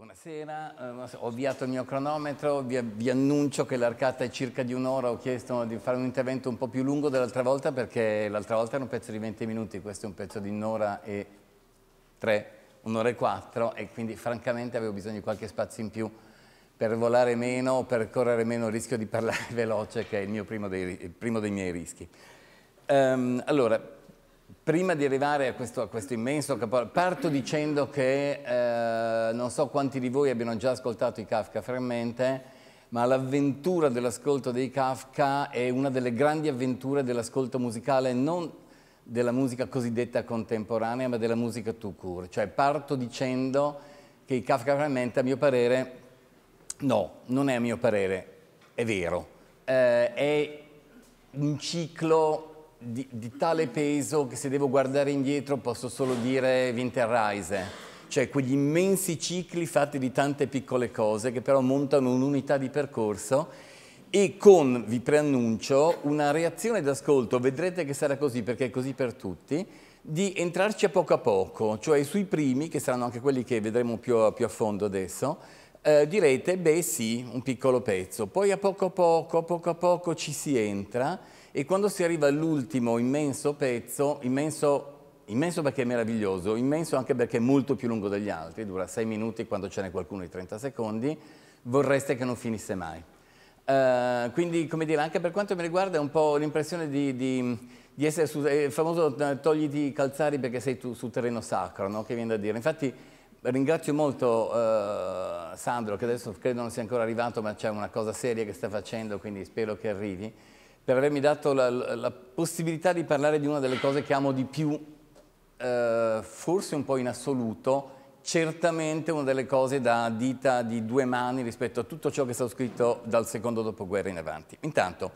Buonasera, eh, ho avviato il mio cronometro, vi, vi annuncio che l'arcata è circa di un'ora, ho chiesto di fare un intervento un po' più lungo dell'altra volta perché l'altra volta era un pezzo di 20 minuti, questo è un pezzo di un'ora e tre, un'ora e quattro e quindi francamente avevo bisogno di qualche spazio in più per volare meno, per correre meno, il rischio di parlare veloce che è il, mio primo, dei, il primo dei miei rischi. Um, allora, Prima di arrivare a questo, a questo immenso capolavoro, parto dicendo che eh, non so quanti di voi abbiano già ascoltato i Kafka Fragmente, ma l'avventura dell'ascolto dei Kafka è una delle grandi avventure dell'ascolto musicale, non della musica cosiddetta contemporanea, ma della musica tout court. Cioè parto dicendo che i Kafka Fragmente, a mio parere, no, non è a mio parere, è vero. Eh, è un ciclo di, di, tale peso che se devo guardare indietro posso solo dire Winterreise, cioè quegli immensi cicli fatti di tante piccole cose che però montano un'unità di percorso e con, vi preannuncio, una reazione d'ascolto, vedrete che sarà così perché è così per tutti, di entrarci a poco a poco, cioè sui primi, che saranno anche quelli che vedremo più a, più a fondo adesso, eh, direte, beh sì, un piccolo pezzo, poi a poco a poco, a poco a poco ci si entra e quando si arriva all'ultimo immenso pezzo, immenso, immenso, perché è meraviglioso, immenso anche perché è molto più lungo degli altri, dura 6 minuti quando ce n'è qualcuno di 30 secondi, vorreste che non finisse mai. Uh, quindi, come dire, anche per quanto mi riguarda è un po' l'impressione di, di, di, essere sul eh, famoso eh, togliti i calzari perché sei tu sul terreno sacro, no? che viene da dire. Infatti ringrazio molto uh, Sandro, che adesso credo non sia ancora arrivato, ma c'è una cosa seria che sta facendo, quindi spero che arrivi per avermi dato la, la, possibilità di parlare di una delle cose che amo di più, eh, forse un po' in assoluto, certamente una delle cose da dita di due mani rispetto a tutto ciò che è stato scritto dal secondo dopoguerra in avanti. Intanto,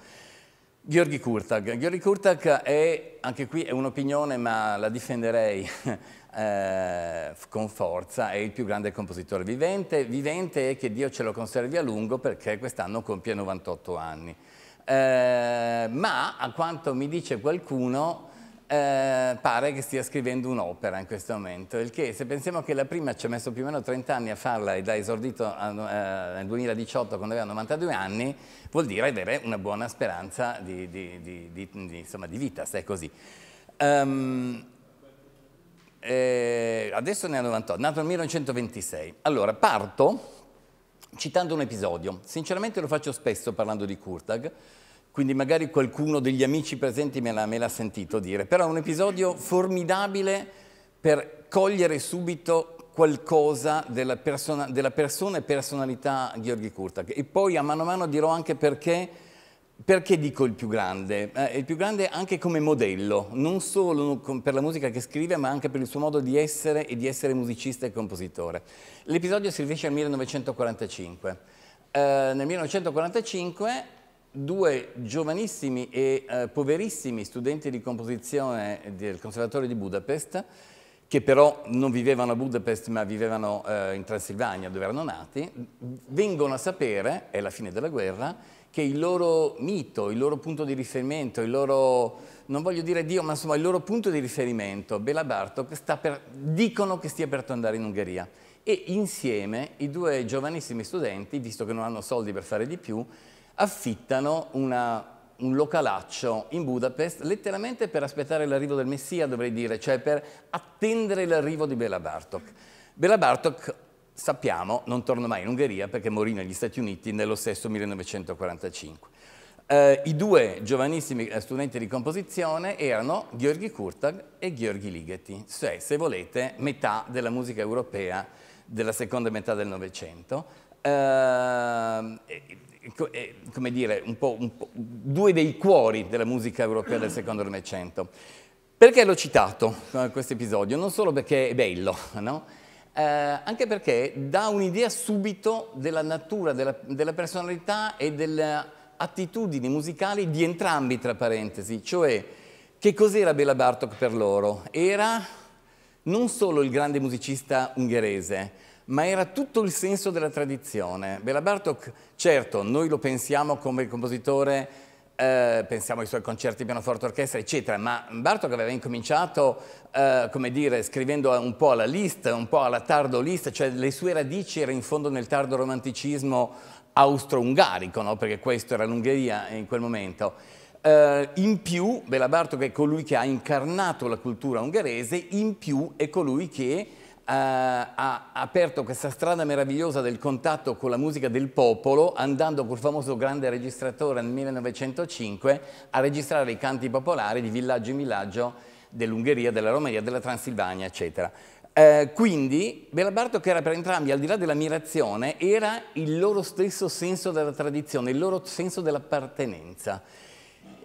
Gheorghi Kurtag. Gheorghi Kurtag è, anche qui è un'opinione, ma la difenderei eh, con forza, è il più grande compositore vivente, vivente e che Dio ce lo conservi a lungo perché quest'anno compie 98 anni. Eh, ma a quanto mi dice qualcuno eh, pare che stia scrivendo un'opera in questo momento, il che se pensiamo che la prima ci ha messo più o meno 30 anni a farla ed ha esordito eh, nel 2018 quando aveva 92 anni, vuol dire avere una buona speranza di, di, di, di insomma, vita, se è così. Um, adesso ne ha 98, nato nel 1926. Allora, parto citando un episodio. Sinceramente lo faccio spesso parlando di Kurtag, quindi magari qualcuno degli amici presenti me l'ha, sentito dire, però è un episodio formidabile per cogliere subito qualcosa della persona, della persona e personalità di Gheorghi Kurtak. E poi a mano a mano dirò anche perché perché dico il più grande? Eh, il più grande anche come modello, non solo per la musica che scrive, ma anche per il suo modo di essere e di essere musicista e compositore. L'episodio si riferisce al 1945. Eh, nel 1945 due giovanissimi e eh, poverissimi studenti di composizione del Conservatorio di Budapest, che però non vivevano a Budapest ma vivevano eh, in Transilvania dove erano nati, vengono a sapere, è la fine della guerra, che il loro mito, il loro punto di riferimento, il loro, non voglio dire Dio, ma insomma il loro punto di riferimento, Bela Bartok, per, dicono che stia per andare in Ungheria. E insieme i due giovanissimi studenti, visto che non hanno soldi per fare di più, affittano una, un localaccio in Budapest, letteralmente per aspettare l'arrivo del Messia, dovrei dire, cioè per attendere l'arrivo di Bela Bartok. Bela Bartok sappiamo, non torna mai in Ungheria perché morì negli Stati Uniti nello stesso 1945. Eh, I due giovanissimi eh, studenti di composizione erano Gheorghi Kurtag e Gheorghi Ligeti, cioè, se volete, metà della musica europea della seconda metà del Novecento. Eh, come dire, un po', un po', due dei cuori della musica europea del secondo Novecento. Perché l'ho citato eh, questo episodio? Non solo perché è bello, no? Eh, anche perché dà un'idea subito della natura, della, della personalità e delle attitudini musicali di entrambi, tra parentesi, cioè che cos'era Bela Bartok per loro? Era non solo il grande musicista ungherese, ma era tutto il senso della tradizione. Bela Bartok, certo, noi lo pensiamo come compositore eh, pensiamo ai suoi concerti pianoforte orchestra, eccetera, ma Bartok aveva incominciato, eh, come dire, scrivendo un po' alla list, un po' alla tardo list, cioè le sue radici erano in fondo nel tardo romanticismo austro-ungarico, no? perché questo era l'Ungheria in quel momento. Eh, in più, Bela Bartok è colui che ha incarnato la cultura ungherese, in più è colui che eh, ha aperto questa strada meravigliosa del contatto con la musica del popolo andando col famoso grande registratore nel 1905 a registrare i canti popolari di villaggio in villaggio dell'Ungheria, della Romania, della Transilvania, eccetera. Eh, quindi Belabarto che era per entrambi, al di là dell'ammirazione, era il loro stesso senso della tradizione, il loro senso dell'appartenenza.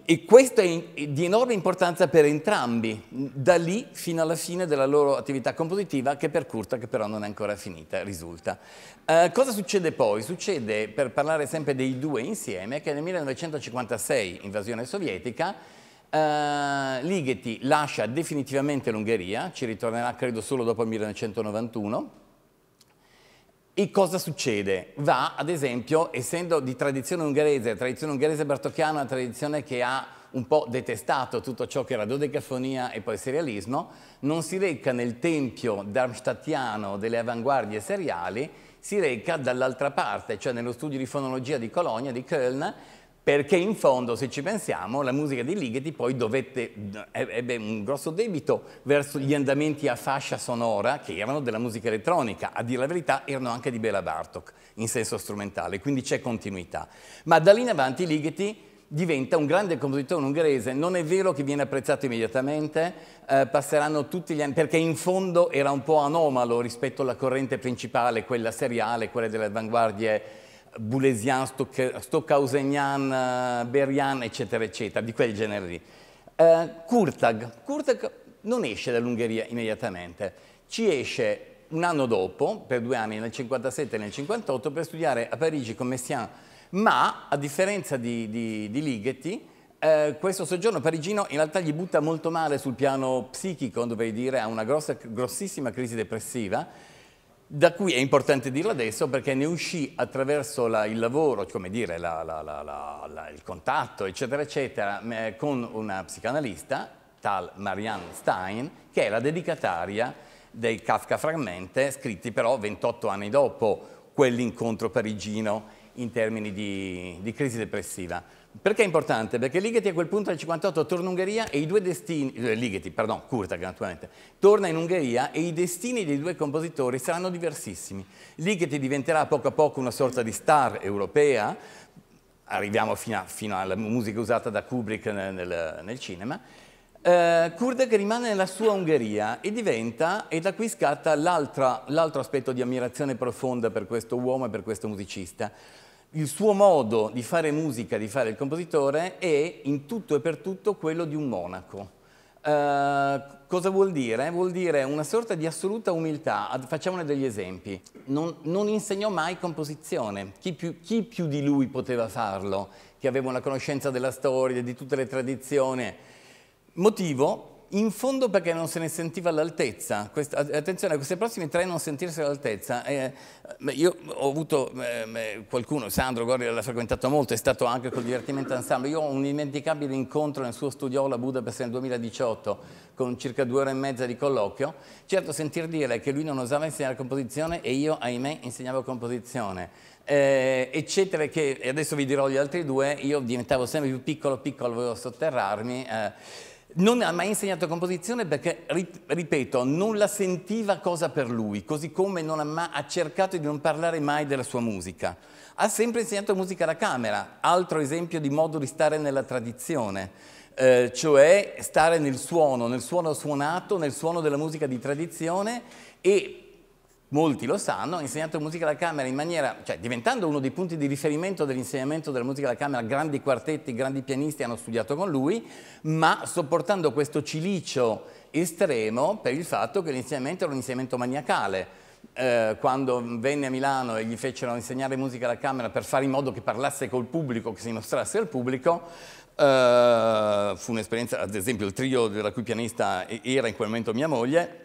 E questo è di enorme importanza per entrambi, da lì fino alla fine della loro attività compositiva, che per Curta, che però non è ancora finita, risulta. Eh, cosa succede poi? Succede, per parlare sempre dei due insieme, che nel 1956, invasione sovietica, eh, Ligeti lascia definitivamente l'Ungheria, ci ritornerà credo solo dopo il 1991, e cosa succede? Va, ad esempio, essendo di tradizione ungherese, tradizione ungherese bertocchiana una tradizione che ha un po' detestato tutto ciò che era dodecafonia e poi serialismo, non si reca nel tempio darmstadtiano delle avanguardie seriali, si reca dall'altra parte, cioè nello studio di fonologia di Colonia, di Köln, perché in fondo, se ci pensiamo, la musica di Ligeti poi dovette, eh, ebbe un grosso debito verso gli andamenti a fascia sonora che erano della musica elettronica, a dire la verità erano anche di Bela Bartok in senso strumentale, quindi c'è continuità. Ma da lì in avanti Ligeti diventa un grande compositore ungherese, non è vero che viene apprezzato immediatamente, eh, passeranno tutti gli anni, perché in fondo era un po' anomalo rispetto alla corrente principale, quella seriale, quella delle avanguardie Boulesian, Stockhausenian, eh, Berian, eccetera, eccetera, di quel genere lì. Eh, Kurtag. Kurtag non esce dall'Ungheria immediatamente, ci esce un anno dopo, per due anni, nel 57 e nel 58, per studiare a Parigi con Messiaen, ma a differenza di, di, di Ligeti, eh, questo soggiorno parigino in realtà gli butta molto male sul piano psichico, dovrei dire, ha una grossa, grossissima crisi depressiva, da cui è importante dirlo adesso perché ne uscì attraverso la, il lavoro, come dire, la, la, il contatto, eccetera, eccetera, con una psicanalista, tal Marianne Stein, che è la dedicataria dei Kafka Fragmente, scritti però 28 anni dopo quell'incontro parigino in termini di, di crisi depressiva. Perché è importante? Perché Ligeti a quel punto nel 58 torna in Ungheria e i due destini, eh, Ligeti, perdon, Kurta naturalmente, torna in Ungheria e i destini dei due compositori saranno diversissimi. Ligeti diventerà a poco a poco una sorta di star europea, arriviamo fino, a, fino alla musica usata da Kubrick nel, nel cinema, eh, Kurda rimane nella sua Ungheria e diventa, e da qui scatta l'altro aspetto di ammirazione profonda per questo uomo e per questo musicista, il suo modo di fare musica, di fare il compositore, è in tutto e per tutto quello di un monaco. Eh, cosa vuol dire? Vuol dire una sorta di assoluta umiltà. Facciamone degli esempi. Non, non insegnò mai composizione. Chi più, chi più di lui poteva farlo? Che aveva una conoscenza della storia, di tutte le tradizioni. Motivo in fondo perché non se ne sentiva all'altezza. Attenzione, a queste prossime tre non sentirsi all'altezza. Eh, io ho avuto eh, eh, qualcuno, Sandro Gori l'ha frequentato molto, è stato anche col divertimento ensemble. Io ho un indimenticabile incontro nel suo studiolo a Budapest nel 2018 con circa due ore e mezza di colloquio. Certo, sentir dire che lui non osava insegnare composizione e io, ahimè, insegnavo composizione. Eh, eccetera, che adesso vi dirò gli altri due, io diventavo sempre più piccolo, piccolo, volevo sotterrarmi. Eh, non ha mai insegnato composizione perché, ripeto, non la sentiva cosa per lui, così come mai, ha cercato di non parlare mai della sua musica. Ha sempre insegnato musica alla camera, altro esempio di modo di stare nella tradizione, eh, cioè stare nel suono, nel suono suonato, nel suono della musica di tradizione e molti lo sanno, ha insegnato musica alla camera in maniera, cioè diventando uno dei punti di riferimento dell'insegnamento della musica alla camera, grandi quartetti, grandi pianisti hanno studiato con lui, ma sopportando questo cilicio estremo per il fatto che l'insegnamento era un insegnamento maniacale. Eh, quando venne a Milano e gli fecero insegnare musica alla camera per fare in modo che parlasse col pubblico, che si mostrasse al pubblico, eh, fu un'esperienza, ad esempio il trio della cui pianista era in quel momento mia moglie,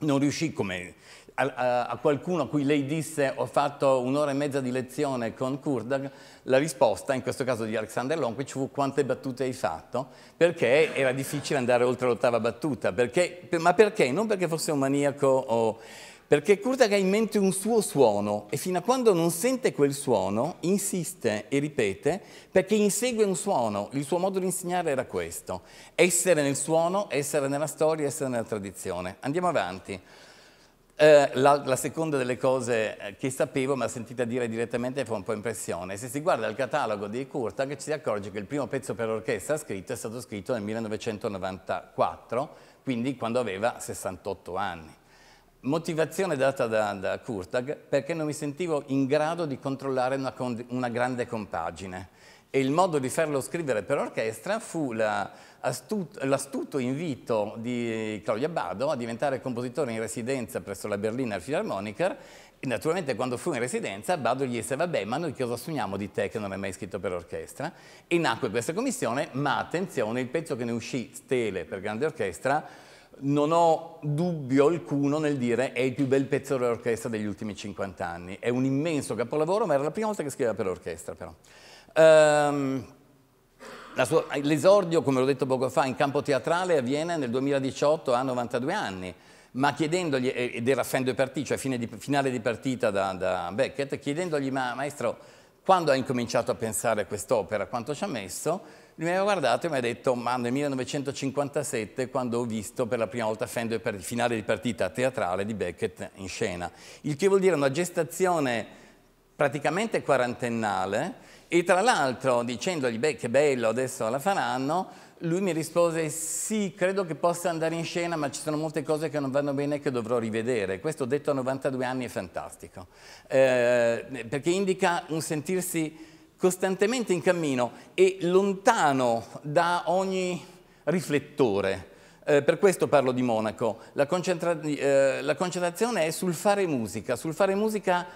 non riuscì come a, a qualcuno a cui lei disse ho fatto un'ora e mezza di lezione con Kurdag, la risposta, in questo caso di Alexander Lonquist, fu quante battute hai fatto, perché era difficile andare oltre l'ottava battuta, perché, ma perché? Non perché fosse un maniaco o... Perché Kurtag ha in mente un suo suono e fino a quando non sente quel suono insiste e ripete perché insegue un suono. Il suo modo di insegnare era questo, essere nel suono, essere nella storia, essere nella tradizione. Andiamo avanti. Eh, la, la, seconda delle cose eh, che sapevo, ma sentita dire direttamente, fa un po' impressione. Se si guarda il catalogo di Kurtag ci si accorge che il primo pezzo per orchestra scritto è stato scritto nel 1994, quindi quando aveva 68 anni. Motivazione data da, da Kurtag perché non mi sentivo in grado di controllare una, una grande compagine e il modo di farlo scrivere per orchestra fu la, l'astuto invito di Claudia Bado a diventare compositore in residenza presso la Berlina Philharmoniker e naturalmente quando fu in residenza Bado gli disse vabbè ma noi cosa suoniamo di te che non hai mai scritto per orchestra e nacque questa commissione ma attenzione il pezzo che ne uscì Stele per grande orchestra non ho dubbio alcuno nel dire è il più bel pezzo dell'orchestra degli ultimi 50 anni è un immenso capolavoro ma era la prima volta che scriveva per orchestra però um, sua, l'esordio, come l'ho detto poco fa, in campo teatrale avviene nel 2018 a 92 anni, ma chiedendogli, ed era fin de partie, cioè di, finale di partita da, da Beckett, chiedendogli, ma maestro, quando ha incominciato a pensare a quest'opera, quanto ci ha messo? mi aveva guardato e mi ha detto ma nel 1957 quando ho visto per la prima volta Fender per il finale di partita teatrale di Beckett in scena il che vuol dire una gestazione praticamente quarantennale e tra l'altro, dicendogli, beh, che bello, adesso la faranno, lui mi rispose, sì, credo che possa andare in scena, ma ci sono molte cose che non vanno bene e che dovrò rivedere. Questo detto a 92 anni è fantastico, eh, perché indica un sentirsi costantemente in cammino e lontano da ogni riflettore. Eh, per questo parlo di Monaco. La, concentra eh, la concentrazione è sul fare musica, sul fare musica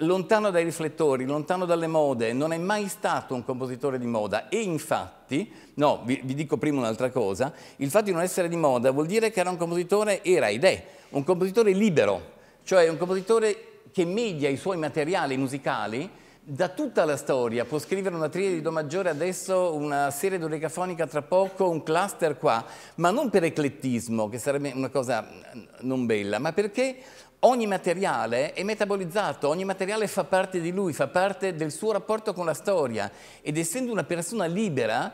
lontano dai riflettori, lontano dalle mode, non è mai stato un compositore di moda e infatti, no, vi, vi dico prima un'altra cosa, il fatto di non essere di moda vuol dire che era un compositore, era ed è, un compositore libero, cioè un compositore che media i suoi materiali musicali da tutta la storia, può scrivere una triade di Do maggiore adesso, una serie dodecafonica tra poco, un cluster qua, ma non per eclettismo, che sarebbe una cosa mm, non bella, ma perché ogni materiale è metabolizzato, ogni materiale fa parte di lui, fa parte del suo rapporto con la storia ed essendo una persona libera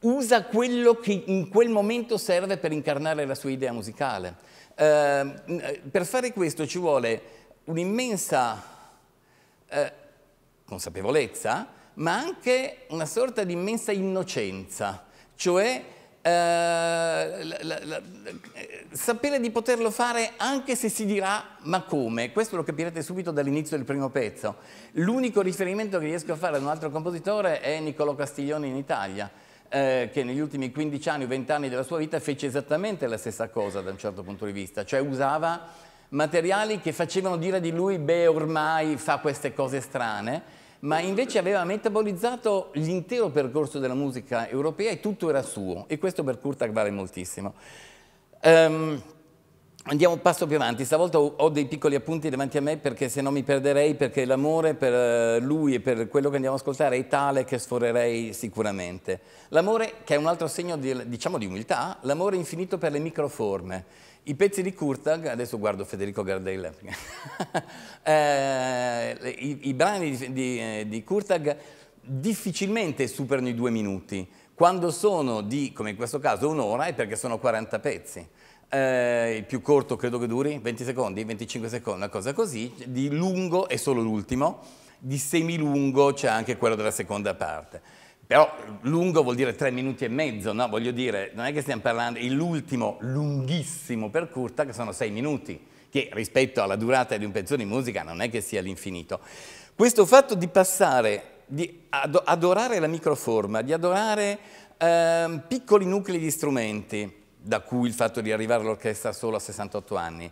usa quello che in quel momento serve per incarnare la sua idea musicale. Ehm, eh, per fare questo ci vuole un'immensa eh, consapevolezza, ma anche una sorta di immensa innocenza, cioè eh, la, la, eh, sapere di poterlo fare anche se si dirà ma come, questo lo capirete subito dall'inizio del primo pezzo. L'unico riferimento che riesco a fare ad un altro compositore è Niccolò Castiglioni in Italia, eh, che negli ultimi 15 anni o 20 anni della sua vita fece esattamente la stessa cosa da un certo punto di vista, cioè usava materiali che facevano dire di lui beh ormai fa queste cose strane ma invece aveva metabolizzato l'intero percorso della musica europea e tutto era suo e questo per Kurtak vale moltissimo. Um, Andiamo un passo più avanti, stavolta ho dei piccoli appunti davanti a me perché se no mi perderei perché l'amore per eh, lui e per quello che andiamo a ascoltare è tale che sforerei sicuramente. L'amore che è un altro segno di, diciamo di umiltà, l'amore infinito per le microforme. I pezzi di Kurtag, adesso guardo Federico Gardella, eh, i, i, brani di, di, eh, di Kurtag difficilmente superano i due minuti, quando sono di, come in questo caso, un'ora è perché sono 40 pezzi. Eh, il più corto credo che duri 20 secondi, 25 secondi, una cosa così, di lungo è solo l'ultimo, di semilungo c'è anche quello della seconda parte. Però lungo vuol dire tre minuti e mezzo, no? Voglio dire, non è che stiamo parlando, l'ultimo lunghissimo per Kurta che sono sei minuti, che rispetto alla durata di un pezzo di musica non è che sia l'infinito. Questo fatto di passare, di adorare la microforma, di adorare eh, piccoli nuclei di strumenti, da cui il fatto di arrivare all'orchestra solo a 68 anni,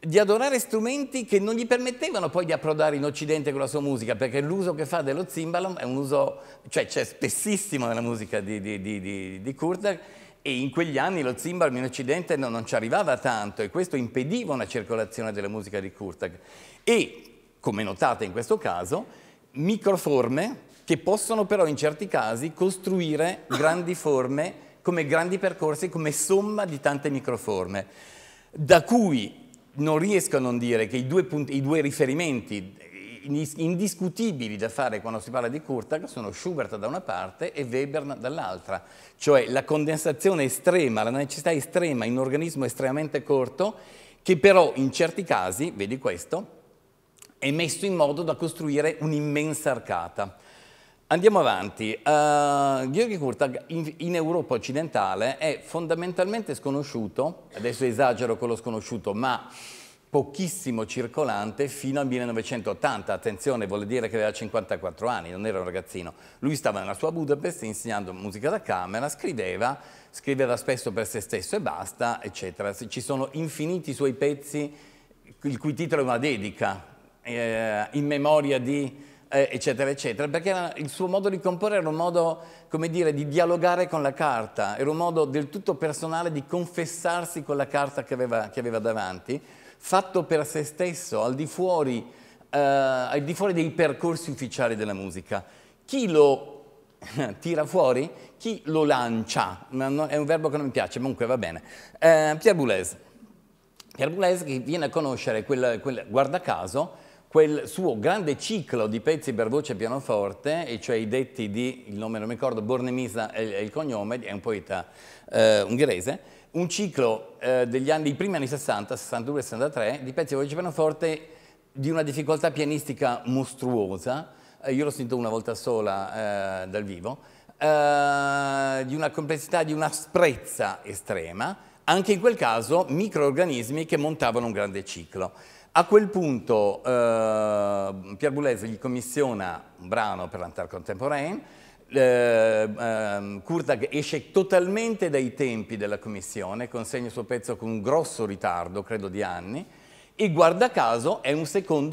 di adorare strumenti che non gli permettevano poi di approdare in Occidente con la sua musica, perché l'uso che fa dello zimbalo è un uso, cioè c'è spessissimo nella musica di, di, di, di Kurtak, e in quegli anni lo zimbalo in Occidente non, non, ci arrivava tanto e questo impediva una circolazione della musica di Kurtak. E, come notate in questo caso, microforme che possono però in certi casi costruire grandi forme come grandi percorsi, come somma di tante microforme, da cui non riesco a non dire che i due, punti, i due riferimenti eh, indiscutibili da fare quando si parla di Kurtag sono Schubert da una parte e Webern dall'altra, cioè la condensazione estrema, la necessità estrema in un organismo estremamente corto che però in certi casi, vedi questo, è messo in modo da costruire un'immensa arcata. Andiamo avanti. Uh, eh, Gheorghi Kurtag in, in, Europa occidentale è fondamentalmente sconosciuto, adesso esagero con lo sconosciuto, ma pochissimo circolante fino al 1980. Attenzione, vuol dire che aveva 54 anni, non era un ragazzino. Lui stava nella sua Budapest insegnando musica da camera, scriveva, scriveva spesso per se stesso e basta, eccetera. Ci sono infiniti suoi pezzi, il cui titolo è una dedica, eh, in memoria di eh, eccetera, eccetera, perché era, il suo modo di comporre era un modo, come dire, di dialogare con la carta, era un modo del tutto personale di confessarsi con la carta che aveva, che aveva davanti, fatto per se stesso, al di, fuori, eh, al di fuori dei percorsi ufficiali della musica. Chi lo tira fuori, chi lo lancia, è un verbo che non mi piace, comunque va bene. Eh, Pierre Boulez, Pierre Boulez che viene a conoscere quel, quel guarda caso, quel suo grande ciclo di pezzi per voce e pianoforte, e cioè i detti di, il nome non mi ricordo, Bornemisa è, il cognome, è un poeta eh, ungherese, un ciclo eh, degli anni, i primi anni 60, 62 e 63, di pezzi per voce e pianoforte di una difficoltà pianistica mostruosa, eh, io l'ho sentito una volta sola eh, dal vivo, eh, di una complessità, di una sprezza estrema, anche in quel caso microorganismi che montavano un grande ciclo. A quel punto eh, Pierre Boulez gli commissiona un brano per l'Antar Contemporain, eh, eh, Kurtag esce totalmente dai tempi della commissione, consegna il suo pezzo con un grosso ritardo, credo di anni, e guarda caso è un,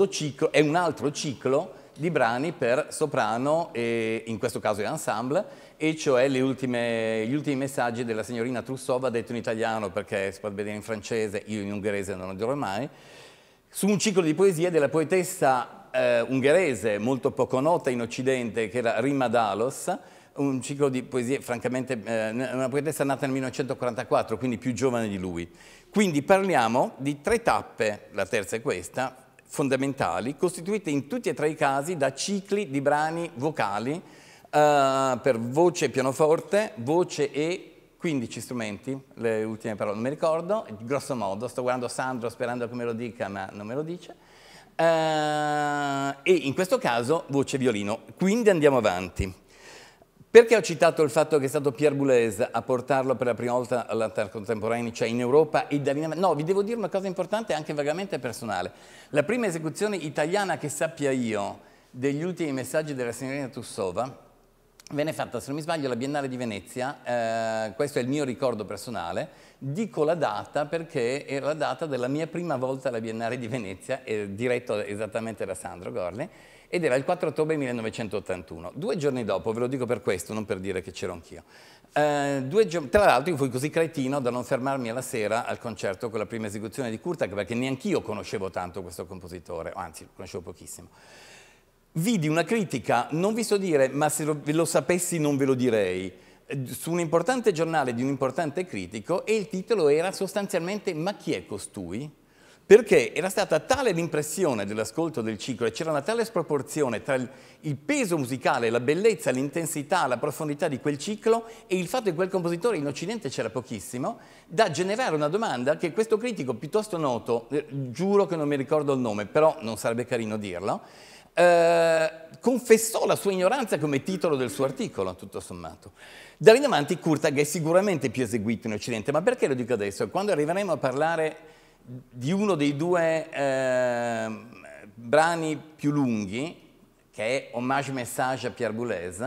ciclo, è un altro ciclo di brani per soprano, e, in questo caso è ensemble, e cioè ultime, gli ultimi messaggi della signorina Trussova detto in italiano perché si può vedere in francese, io in ungherese non lo dirò mai, su un ciclo di poesie della poetessa eh, ungherese molto poco nota in Occidente che era Rima Dalos, un ciclo di poesie, francamente, eh, una poetessa nata nel 1944, quindi più giovane di lui. Quindi parliamo di tre tappe, la terza è questa, fondamentali, costituite in tutti e tre i casi da cicli di brani vocali eh, per voce e pianoforte, voce e 15 strumenti, le ultime parole non mi ricordo, grosso modo, sto guardando Sandro sperando che me lo dica ma non me lo dice, uh, e in questo caso voce e violino, quindi andiamo avanti. Perché ho citato il fatto che è stato Pierre Boulez a portarlo per la prima volta all'altar Contemporanei, cioè in Europa e da No, vi devo dire una cosa importante anche vagamente personale. La prima esecuzione italiana che sappia io degli ultimi messaggi della signorina Tussova venne fatta, se non mi sbaglio, la Biennale di Venezia, eh, questo è il mio ricordo personale, dico la data perché era la data della mia prima volta alla Biennale di Venezia, eh, diretto esattamente da Sandro Gorli, ed era il 4 ottobre 1981. Due giorni dopo, ve lo dico per questo, non per dire che c'ero anch'io, eh, tra l'altro io fui così cretino da non fermarmi alla sera al concerto con la prima esecuzione di Kurtak perché neanch'io conoscevo tanto questo compositore, anzi, lo conoscevo pochissimo vidi una critica, non vi so dire, ma se lo, sapessi non ve lo direi, su un importante giornale di un importante critico e il titolo era sostanzialmente Ma chi è costui? Perché era stata tale l'impressione dell'ascolto del ciclo e c'era una tale sproporzione tra il peso musicale, la bellezza, l'intensità, la profondità di quel ciclo e il fatto che quel compositore in Occidente c'era pochissimo, da generare una domanda che questo critico piuttosto noto, eh, giuro che non mi ricordo il nome, però non sarebbe carino dirlo, eh, confessò la sua ignoranza come titolo del suo articolo, tutto sommato. Da lì in avanti Kurtag è sicuramente più eseguito in Occidente, ma perché lo dico adesso? Quando arriveremo a parlare di uno dei due eh, brani più lunghi, che è Hommage Message a Pierre Boulez,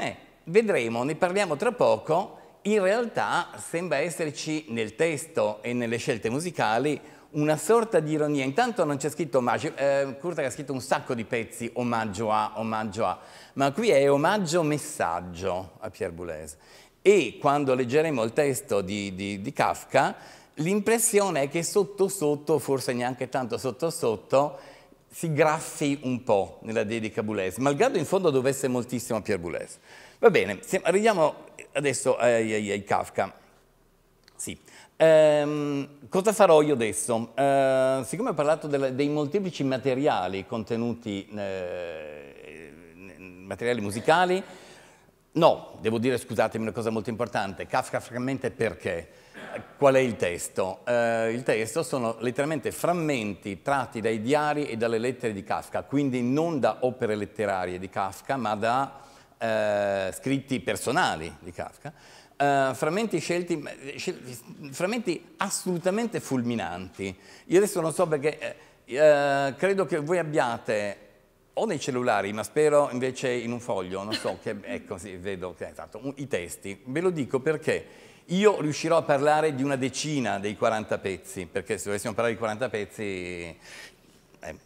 eh, vedremo, ne parliamo tra poco, in realtà sembra esserci nel testo e nelle scelte musicali una sorta di ironia. Intanto non c'è scritto omaggio, eh, Kurtak ha scritto un sacco di pezzi omaggio a, omaggio a, ma qui è omaggio messaggio a Pierre Boulez. E quando leggeremo il testo di, di, di Kafka, l'impressione è che sotto sotto, forse neanche tanto sotto sotto, si graffi un po' nella dedica Boulez, malgrado in fondo dovesse moltissimo a Pierre Boulez. Va bene, arriviamo adesso ai, ai, ai Kafka. Sì. Ehm, cosa farò io adesso? Ehm, siccome ho parlato della, dei molteplici materiali contenuti, eh, materiali musicali, no, devo dire, scusatemi, una cosa molto importante, Kafka frammenta perché? Qual è il testo? Eh, il testo sono letteralmente frammenti tratti dai diari e dalle lettere di Kafka, quindi non da opere letterarie di Kafka, ma da eh, scritti personali di Kafka. Uh, frammenti scelti, eh, scelti, frammenti assolutamente fulminanti. Io adesso non so perché, uh, credo che voi abbiate o nei cellulari, ma spero invece in un foglio, non so, che, ecco, sì, vedo che è stato, un, i testi. Ve lo dico perché io riuscirò a parlare di una decina dei 40 pezzi, perché se dovessimo parlare di 40 pezzi eh,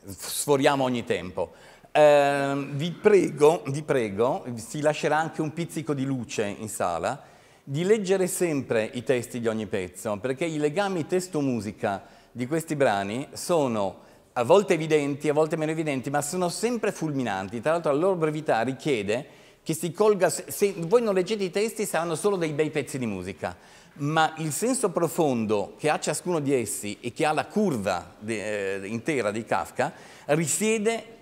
sforiamo ogni tempo. Uh, vi prego, vi prego, si lascerà anche un pizzico di luce in sala, di leggere sempre i testi di ogni pezzo, perché i legami testo-musica di questi brani sono a volte evidenti, a volte meno evidenti, ma sono sempre fulminanti. Tra l'altro la loro brevità richiede che si colga, se voi non leggete i testi saranno solo dei bei pezzi di musica, ma il senso profondo che ha ciascuno di essi e che ha la curva de, eh, intera di Kafka risiede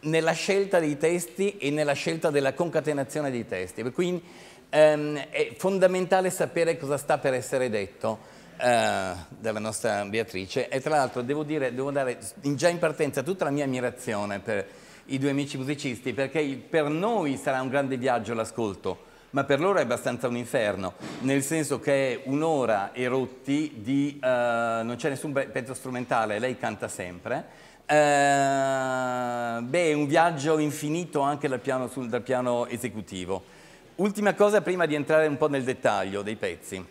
nella scelta dei testi e nella scelta della concatenazione dei testi. Per cui ehm, è fondamentale sapere cosa sta per essere detto eh, dalla nostra Beatrice e tra l'altro devo dire, devo dare in, già in partenza tutta la mia ammirazione per i due amici musicisti perché per noi sarà un grande viaggio l'ascolto ma per loro è abbastanza un inferno, nel senso che è un'ora e rotti di... Eh, non c'è nessun pezzo strumentale, lei canta sempre, eh, beh, è un viaggio infinito anche dal piano, sul, dal piano esecutivo. Ultima cosa prima di entrare un po' nel dettaglio dei pezzi.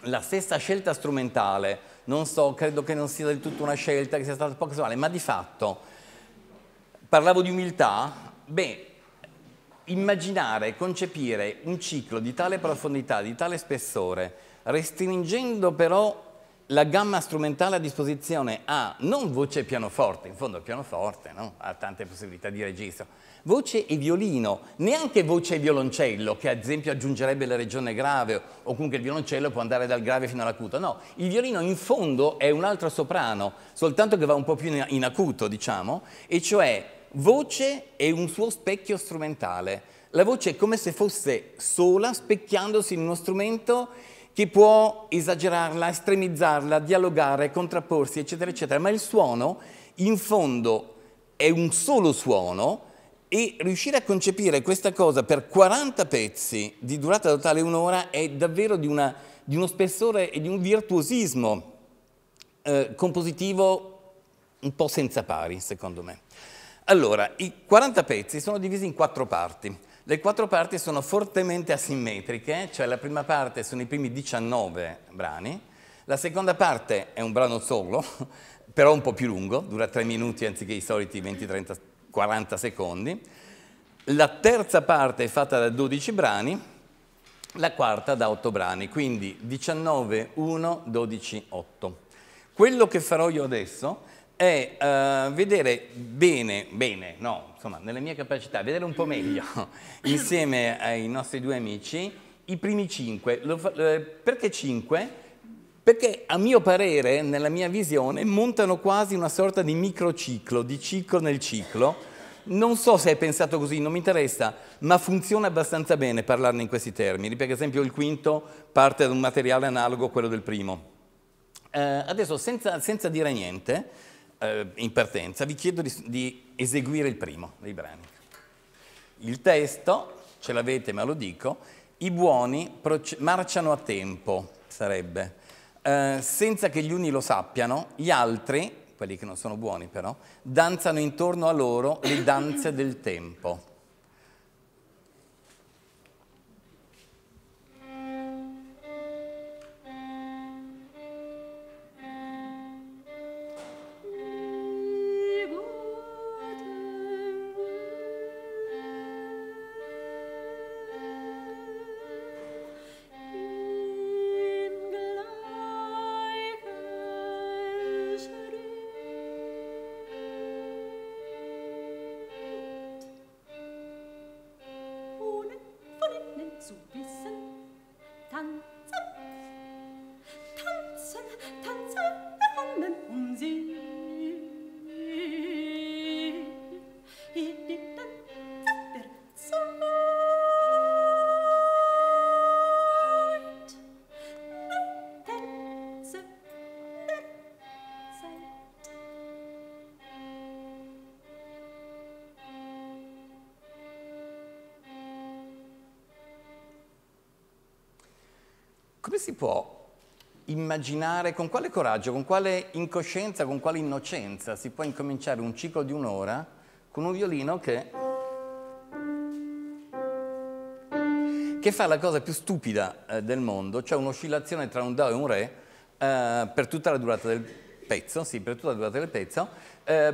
La stessa scelta strumentale, non so, credo che non sia del tutto una scelta, che sia stata un casuale, ma di fatto, parlavo di umiltà, beh, immaginare, concepire un ciclo di tale profondità, di tale spessore, restringendo però la gamma strumentale a disposizione ha non voce e pianoforte, in fondo il pianoforte no? ha tante possibilità di registro, voce e violino, neanche voce e violoncello, che ad esempio aggiungerebbe la regione grave, o comunque il violoncello può andare dal grave fino all'acuto, no, il violino in fondo è un altro soprano, soltanto che va un po' più in, in acuto, diciamo, e cioè voce e un suo specchio strumentale. La voce è come se fosse sola, specchiandosi in uno strumento chi può esagerarla, estremizzarla, dialogare, contrapporsi, eccetera, eccetera, ma il suono in fondo è un solo suono e riuscire a concepire questa cosa per 40 pezzi di durata totale un'ora è davvero di, una, di, uno spessore e di un virtuosismo eh, compositivo un po' senza pari, secondo me. Allora, i 40 pezzi sono divisi in quattro parti. Le quattro parti sono fortemente asimmetriche, cioè la prima parte sono i primi 19 brani, la seconda parte è un brano solo, però un po' più lungo, dura 3 minuti anziché i soliti 20, 30, 40 secondi. La terza parte è fatta da 12 brani, la quarta da 8 brani, quindi 19, 1, 12, 8. Quello che farò io adesso è uh, vedere bene, bene, no, insomma, nelle mie capacità, vedere un po' meglio, insieme ai nostri due amici, i primi cinque. Lo, eh, perché cinque? Perché a mio parere, nella mia visione, montano quasi una sorta di microciclo, di ciclo nel ciclo. Non so se hai pensato così, non mi interessa, ma funziona abbastanza bene parlarne in questi termini, perché ad esempio il quinto parte da un materiale analogo a quello del primo. Eh, adesso, senza, senza dire niente, eh, in partenza, vi chiedo di, di eseguire il primo dei brani. Il testo, ce l'avete ma lo dico, i buoni marciano a tempo, sarebbe, eh, senza che gli uni lo sappiano, gli altri, quelli che non sono buoni però, danzano intorno a loro le danze del tempo. immaginare con quale coraggio, con quale incoscienza, con quale innocenza si può incominciare un ciclo di un'ora con un violino che... che fa la cosa più stupida eh, del mondo, cioè un'oscillazione tra un Do e un Re eh, per tutta la durata del pezzo, sì, per tutta la durata del pezzo. Eh,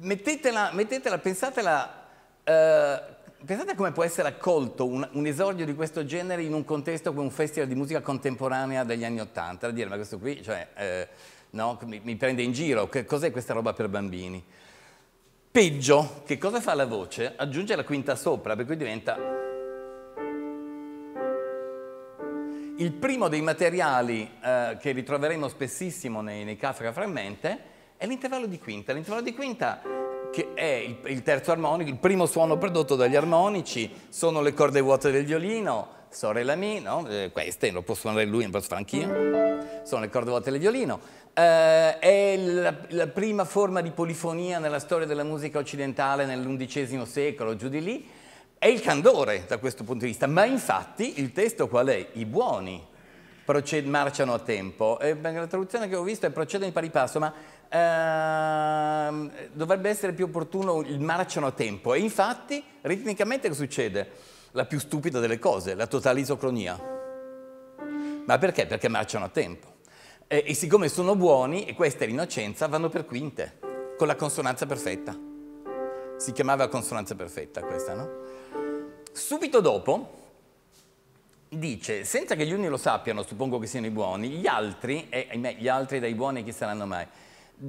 mettetela, mettetela, pensatela eh, pensate come può essere accolto un, un, esordio di questo genere in un contesto come un festival di musica contemporanea degli anni Ottanta, da dire ma questo qui cioè, eh, no, mi, mi, prende in giro, che cos'è questa roba per bambini? Peggio, che cosa fa la voce? Aggiunge la quinta sopra, per cui diventa... Il primo dei materiali eh, che ritroveremo spessissimo nei, nei Kafka Fragmente è l'intervallo di quinta. L'intervallo di quinta che è il, il terzo armonico, il primo suono prodotto dagli armonici, sono le corde vuote del violino, sorella mi, no? eh, queste lo può suonare lui, lo posso fare anch'io, sono le corde vuote del violino. Eh, è la, la, prima forma di polifonia nella storia della musica occidentale nell'undicesimo secolo, giù di lì, è il candore da questo punto di vista, ma infatti il testo qual è? I buoni marciano a tempo, e eh, la traduzione che ho visto è procedono in pari passo, ma ehm, dovrebbe essere più opportuno il marciano a tempo e infatti ritmicamente che succede? La più stupida delle cose, la totale isocronia. Ma perché? Perché marciano a tempo. E, e siccome sono buoni, e questa è l'innocenza, vanno per quinte, con la consonanza perfetta. Si chiamava consonanza perfetta questa, no? Subito dopo, dice, senza che gli uni lo sappiano, suppongo che siano i buoni, gli altri, e eh, ahimè, gli altri dai buoni chi saranno mai,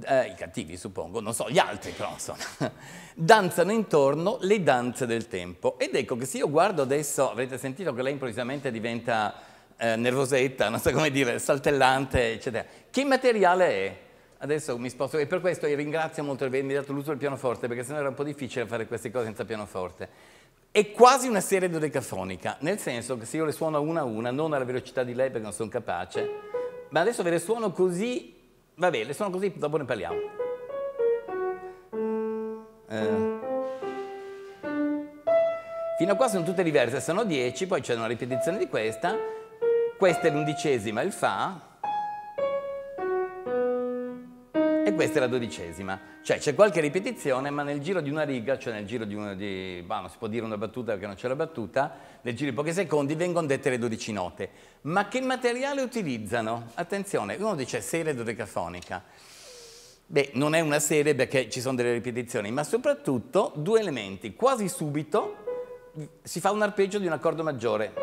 eh, i cattivi suppongo, non so, gli altri però insomma, danzano intorno le danze del tempo. Ed ecco che se io guardo adesso, avrete sentito che lei improvvisamente diventa eh, nervosetta, non so come dire, saltellante, eccetera. Che materiale è? Adesso mi sposto e per questo ringrazio molto di avermi dato l'uso del pianoforte perché sennò era un po' difficile fare queste cose senza pianoforte. È quasi una serie dodecafonica, nel senso che se io le suono una a una, non alla velocità di lei perché non sono capace, ma adesso ve le suono così Va bene, sono così, dopo ne parliamo. Eh. Fino a qua sono tutte diverse, sono 10, poi c'è una ripetizione di questa, questa è l'undicesima, il Fa, e questa è la dodicesima. Cioè c'è qualche ripetizione, ma nel giro di una riga, cioè nel giro di una, di, bah, non si può dire una battuta perché non c'è la battuta, nel giro di pochi secondi vengono dette le dodici note. Ma che materiale utilizzano? Attenzione, uno dice serie dodecafonica. Beh, non è una serie perché ci sono delle ripetizioni, ma soprattutto due elementi. Quasi subito si fa un arpeggio di un accordo maggiore.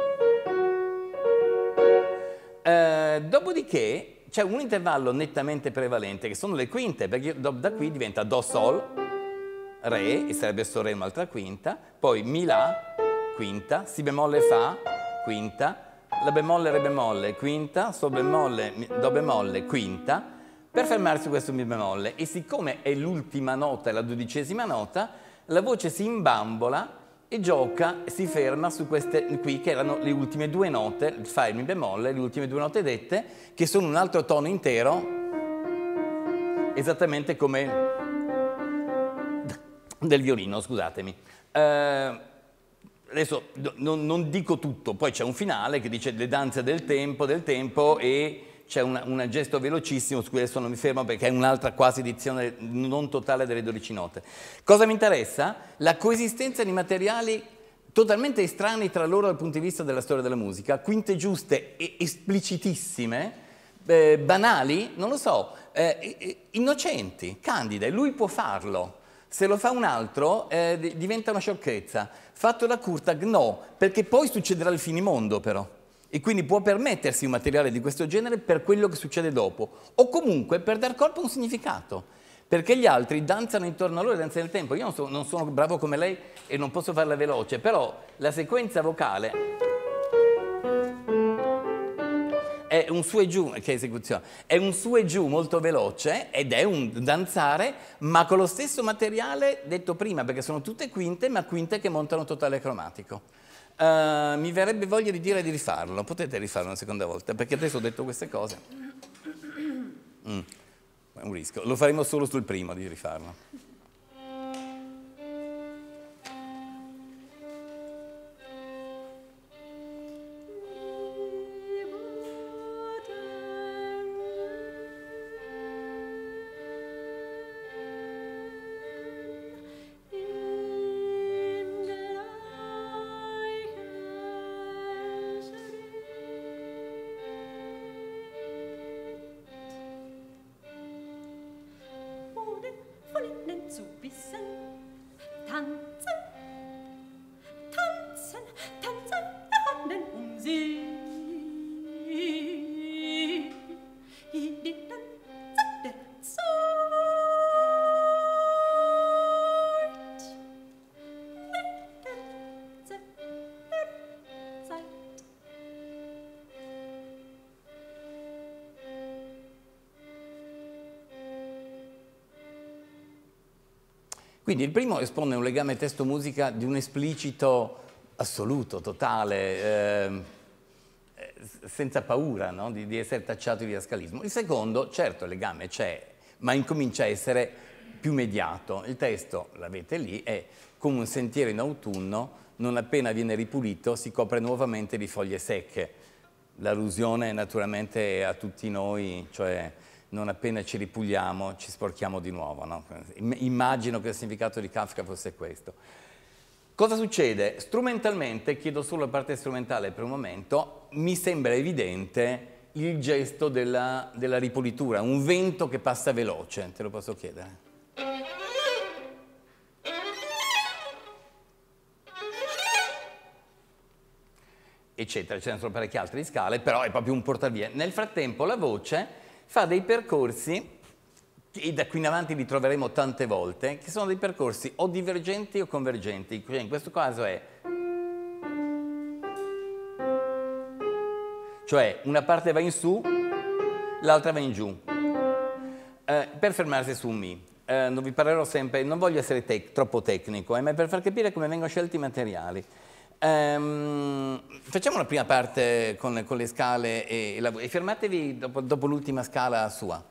Eh, dopodiché c'è un intervallo nettamente prevalente che sono le quinte, perché da qui diventa Do Sol, Re, e sarebbe Sol Re un'altra quinta, poi Mi La, quinta, Si bemolle Fa, quinta, La bemolle Re bemolle, quinta, Sol bemolle, Do bemolle, quinta, per fermarsi questo Mi bemolle. E siccome è l'ultima nota, è la dodicesima nota, la voce si imbambola e gioca, si ferma su queste qui che erano le ultime due note, fa il mi bemolle, le ultime due note dette, che sono un altro tono intero, esattamente come del violino, scusatemi. Eh, adesso non, non, dico tutto, poi c'è un finale che dice le danze del tempo, del tempo e c'è un, gesto velocissimo, su cui adesso non mi fermo perché è un'altra quasi edizione non totale delle 12 note. Cosa mi interessa? La coesistenza di materiali totalmente estranei tra loro dal punto di vista della storia della musica, quinte giuste e esplicitissime, eh, banali, non lo so, eh, innocenti, candide, lui può farlo. Se lo fa un altro eh, diventa una sciocchezza. Fatto da Kurtag no, perché poi succederà il finimondo però e quindi può permettersi un materiale di questo genere per quello che succede dopo o comunque per dar corpo a un significato perché gli altri danzano intorno a loro e danzano nel tempo. Io non, so, non, sono bravo come lei e non posso farla veloce, però la sequenza vocale è un su e giù, che esecuzione, è un su e giù molto veloce ed è un danzare, ma con lo stesso materiale detto prima, perché sono tutte quinte, ma quinte che montano totale cromatico. Uh, mi verrebbe voglia di dire di rifarlo, potete rifarlo una seconda volta, perché adesso ho detto queste cose. Mm. È un rischio, lo faremo solo sul primo di rifarlo. Quindi il primo espone un legame testo-musica di un esplicito assoluto, totale, ehm, eh, senza paura no? di, di, essere tacciato di ascalismo. Il secondo, certo, il legame c'è, ma incomincia a essere più mediato. Il testo, l'avete lì, è come un sentiero in autunno, non appena viene ripulito si copre nuovamente di foglie secche. L'allusione naturalmente a tutti noi, cioè non appena ci ripuliamo ci sporchiamo di nuovo. No? Immagino che il significato di Kafka fosse questo. Cosa succede? Strumentalmente, chiedo solo la parte strumentale per un momento, mi sembra evidente il gesto della, della ripulitura, un vento che passa veloce, te lo posso chiedere? eccetera, ce ne sono parecchie altre di scale, però è proprio un portavia. Nel frattempo la voce fa dei percorsi e da qui in avanti li troveremo tante volte, che sono dei percorsi o divergenti o convergenti, cioè, in questo caso è cioè una parte va in su, l'altra va in giù, eh, per fermarsi su un Mi. Eh, non vi parlerò sempre, non voglio essere tec troppo tecnico, eh, ma per far capire come vengono scelti i materiali. Ehm, facciamo la prima parte con, con le scale e, e, e fermatevi dopo, dopo l'ultima scala sua.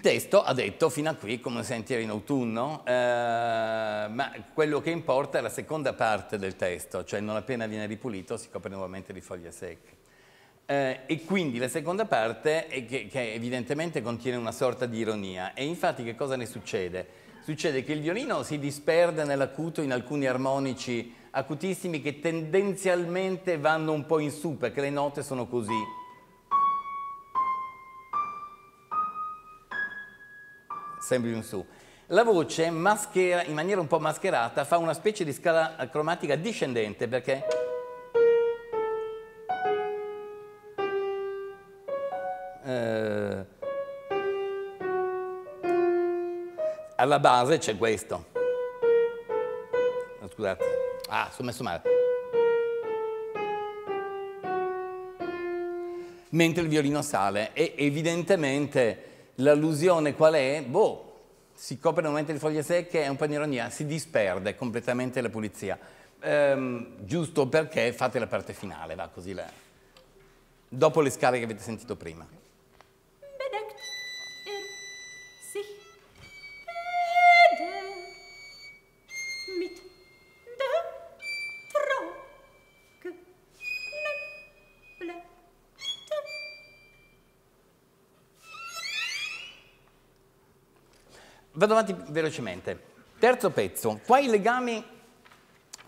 Il testo ha detto fino a qui come sentire in autunno, eh, ma quello che importa è la seconda parte del testo, cioè non appena viene ripulito si copre nuovamente di foglie secche. Eh, e quindi la seconda parte che, che, evidentemente contiene una sorta di ironia e infatti che cosa ne succede? Succede che il violino si disperde nell'acuto in alcuni armonici acutissimi che tendenzialmente vanno un po' in su perché le note sono così sempre in su. La voce maschera, in maniera un po' mascherata fa una specie di scala cromatica discendente perché... Eh, alla base c'è questo. scusate. Ah, sono messo male. Mentre il violino sale e evidentemente L'allusione qual è? Boh, si copre nuovamente di foglie secche, è un po' di ironia, si disperde completamente la pulizia. Ehm, giusto perché fate la parte finale, va così, là. dopo le scale che avete sentito prima. Vado avanti velocemente. Terzo pezzo. Qua i legami,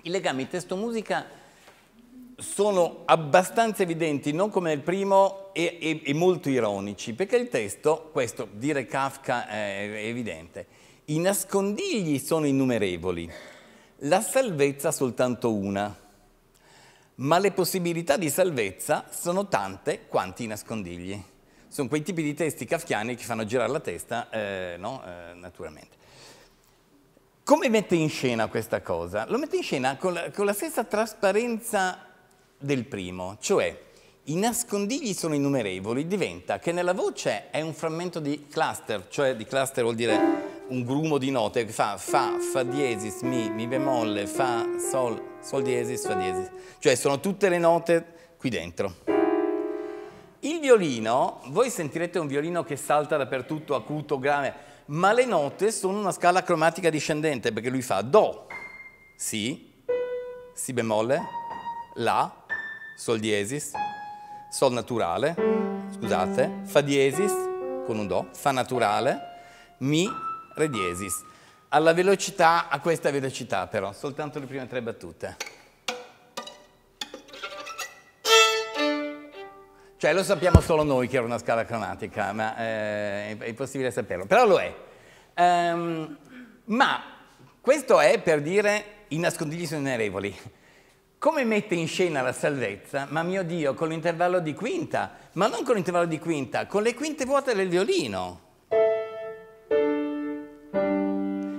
i legami testo-musica sono abbastanza evidenti, non come nel primo, e, e, e, molto ironici, perché il testo, questo dire Kafka è, eh, è evidente, i nascondigli sono innumerevoli, la salvezza soltanto una, ma le possibilità di salvezza sono tante quanti i nascondigli sono quei tipi di testi kafkiani che fanno girare la testa, eh, no? eh, naturalmente. Come mette in scena questa cosa? Lo mette in scena con la, con la stessa trasparenza del primo, cioè i nascondigli sono innumerevoli, diventa che nella voce è un frammento di cluster, cioè di cluster vuol dire un grumo di note che fa fa, fa diesis, mi, mi bemolle, fa, sol, sol diesis, fa diesis. Cioè sono tutte le note qui dentro. Il violino, voi sentirete un violino che salta dappertutto, acuto, grave, ma le note sono una scala cromatica discendente perché lui fa Do, Si, Si bemolle, La, Sol diesis, Sol naturale, scusate, Fa diesis con un Do, Fa naturale, Mi, Re diesis. Alla velocità, a questa velocità però, soltanto le prime tre battute. Cioè lo sappiamo solo noi che era una scala cronatica, ma eh, è impossibile saperlo. Però lo è. Um, ma questo è per dire i nascondigli sonnerevoli. Come mette in scena la salvezza, ma mio Dio, con l'intervallo di quinta, ma non con l'intervallo di quinta, con le quinte vuote del violino.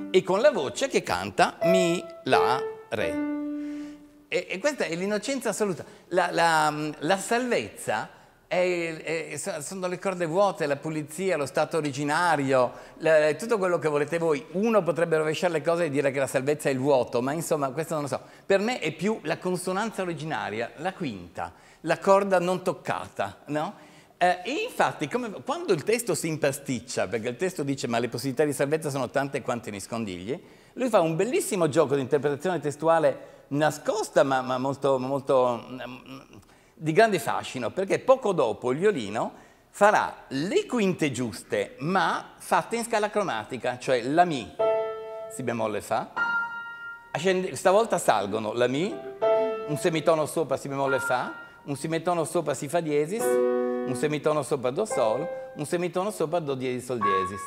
E con la voce che canta Mi, La, Re. E, e questa è l'innocenza assoluta. La, la, la salvezza è, è, sono le corde vuote, la pulizia, lo stato originario, le, tutto quello che volete voi. Uno potrebbe rovesciare le cose e dire che la salvezza è il vuoto, ma insomma questo non lo so. Per me è più la consonanza originaria, la quinta, la corda non toccata, no? Eh, e infatti, come, quando il testo si impasticcia, perché il testo dice ma le possibilità di salvezza sono tante quante ne scondigli, lui fa un bellissimo gioco di interpretazione testuale nascosta ma, ma molto, molto, mm, di grande fascino perché poco dopo il violino farà le quinte giuste ma fatte in scala cromatica, cioè la Mi, Si bemolle Fa, Ascende, stavolta salgono la Mi, un semitono sopra Si bemolle Fa, un semitono sopra Si Fa diesis, un semitono sopra Do Sol, un semitono sopra Do diesis Sol diesis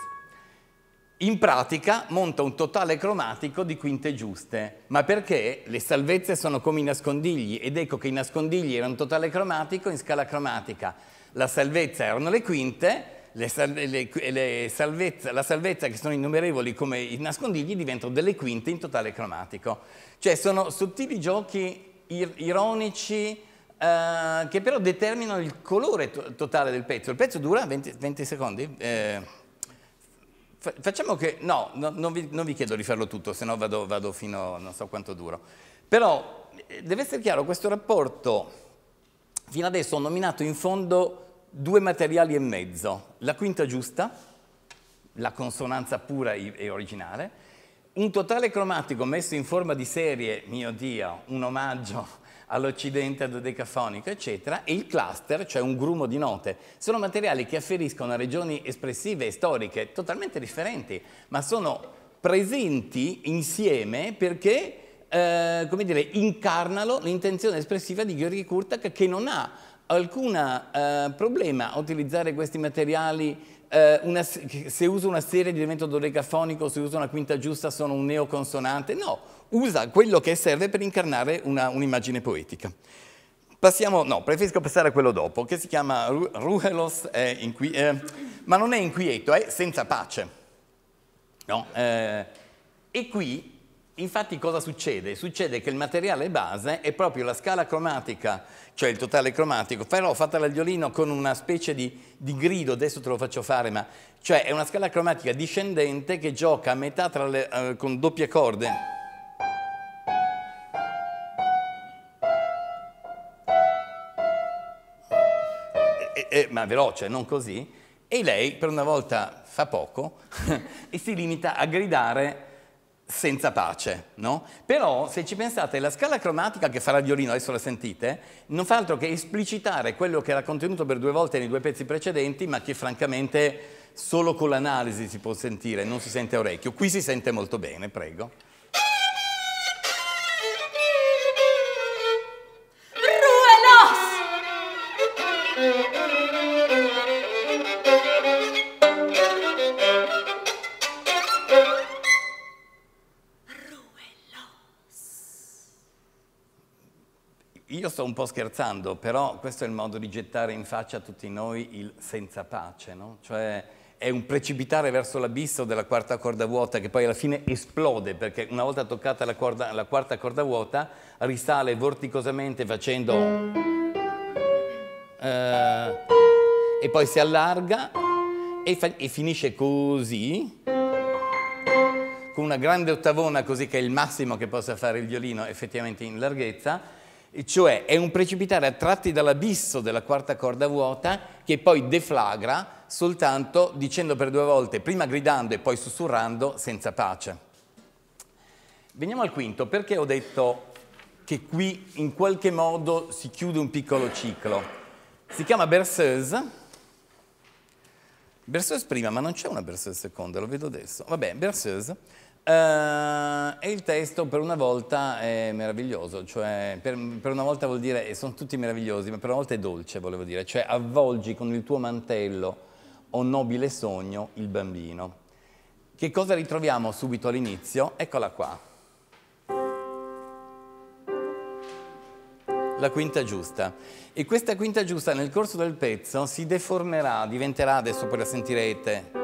in pratica monta un totale cromatico di quinte giuste, ma perché le salvezze sono come i nascondigli ed ecco che i nascondigli erano totale cromatico in scala cromatica, la salvezza erano le quinte, le sal le, le salvezza, la salvezza che sono innumerevoli come i nascondigli diventano delle quinte in totale cromatico. Cioè sono sottili giochi ir ironici eh, che però determinano il colore to totale del pezzo. Il pezzo dura 20, 20 secondi? Eh facciamo che, no, no non, vi, non, vi, chiedo di farlo tutto, se no vado, vado fino a non so quanto duro. Però eh, deve essere chiaro questo rapporto, fino adesso ho nominato in fondo due materiali e mezzo, la quinta giusta, la consonanza pura e originale, un totale cromatico messo in forma di serie, mio Dio, un omaggio all'Occidente, al dodecafonico, eccetera, e il cluster, cioè un grumo di note. Sono materiali che afferiscono a regioni espressive e storiche totalmente differenti, ma sono presenti insieme perché, eh, come dire, incarnano l'intenzione espressiva di Gheorghi Kurtak che non ha alcun eh, problema a utilizzare questi materiali eh, una, se uso una serie di elemento dodecafonico, se uso una quinta giusta sono un neoconsonante, no, usa quello che serve per incarnare un'immagine un poetica. Passiamo, no, preferisco passare a quello dopo, che si chiama Ruhelos, inqui, eh, ma non è inquieto, è senza pace. No? Eh, e qui, infatti, cosa succede? Succede che il materiale base è proprio la scala cromatica, cioè il totale cromatico, però fatta dal violino con una specie di, di grido, adesso te lo faccio fare, ma cioè è una scala cromatica discendente che gioca a metà le, eh, con doppie corde eh, ma veloce, non così, e lei per una volta fa poco e si limita a gridare senza pace, no? Però se ci pensate, la scala cromatica che farà il violino, adesso la sentite, non fa altro che esplicitare quello che era contenuto per due volte nei due pezzi precedenti, ma che francamente solo con l'analisi si può sentire, non si sente a orecchio. Qui si sente molto bene, prego. Io sto un po' scherzando, però questo è il modo di gettare in faccia a tutti noi il senza pace, no? Cioè è un precipitare verso l'abisso della quarta corda vuota che poi alla fine esplode perché una volta toccata la, corda, la quarta corda vuota risale vorticosamente facendo... Eh, e poi si allarga e, fa, e finisce così con una grande ottavona così che è il massimo che possa fare il violino effettivamente in larghezza cioè è un precipitare a tratti dall'abisso della quarta corda vuota che poi deflagra soltanto dicendo per due volte, prima gridando e poi sussurrando senza pace. Veniamo al quinto, perché ho detto che qui in qualche modo si chiude un piccolo ciclo. Si chiama berceuse, berceuse prima, ma non c'è una berceuse seconda, lo vedo adesso. Vabbè, berceuse Uh, e il testo per una volta è meraviglioso, cioè per, per, una volta vuol dire, e sono tutti meravigliosi, ma per una volta è dolce, volevo dire, cioè avvolgi con il tuo mantello, o nobile sogno, il bambino. Che cosa ritroviamo subito all'inizio? Eccola qua. La quinta giusta. E questa quinta giusta nel corso del pezzo si deformerà, diventerà, adesso poi la sentirete,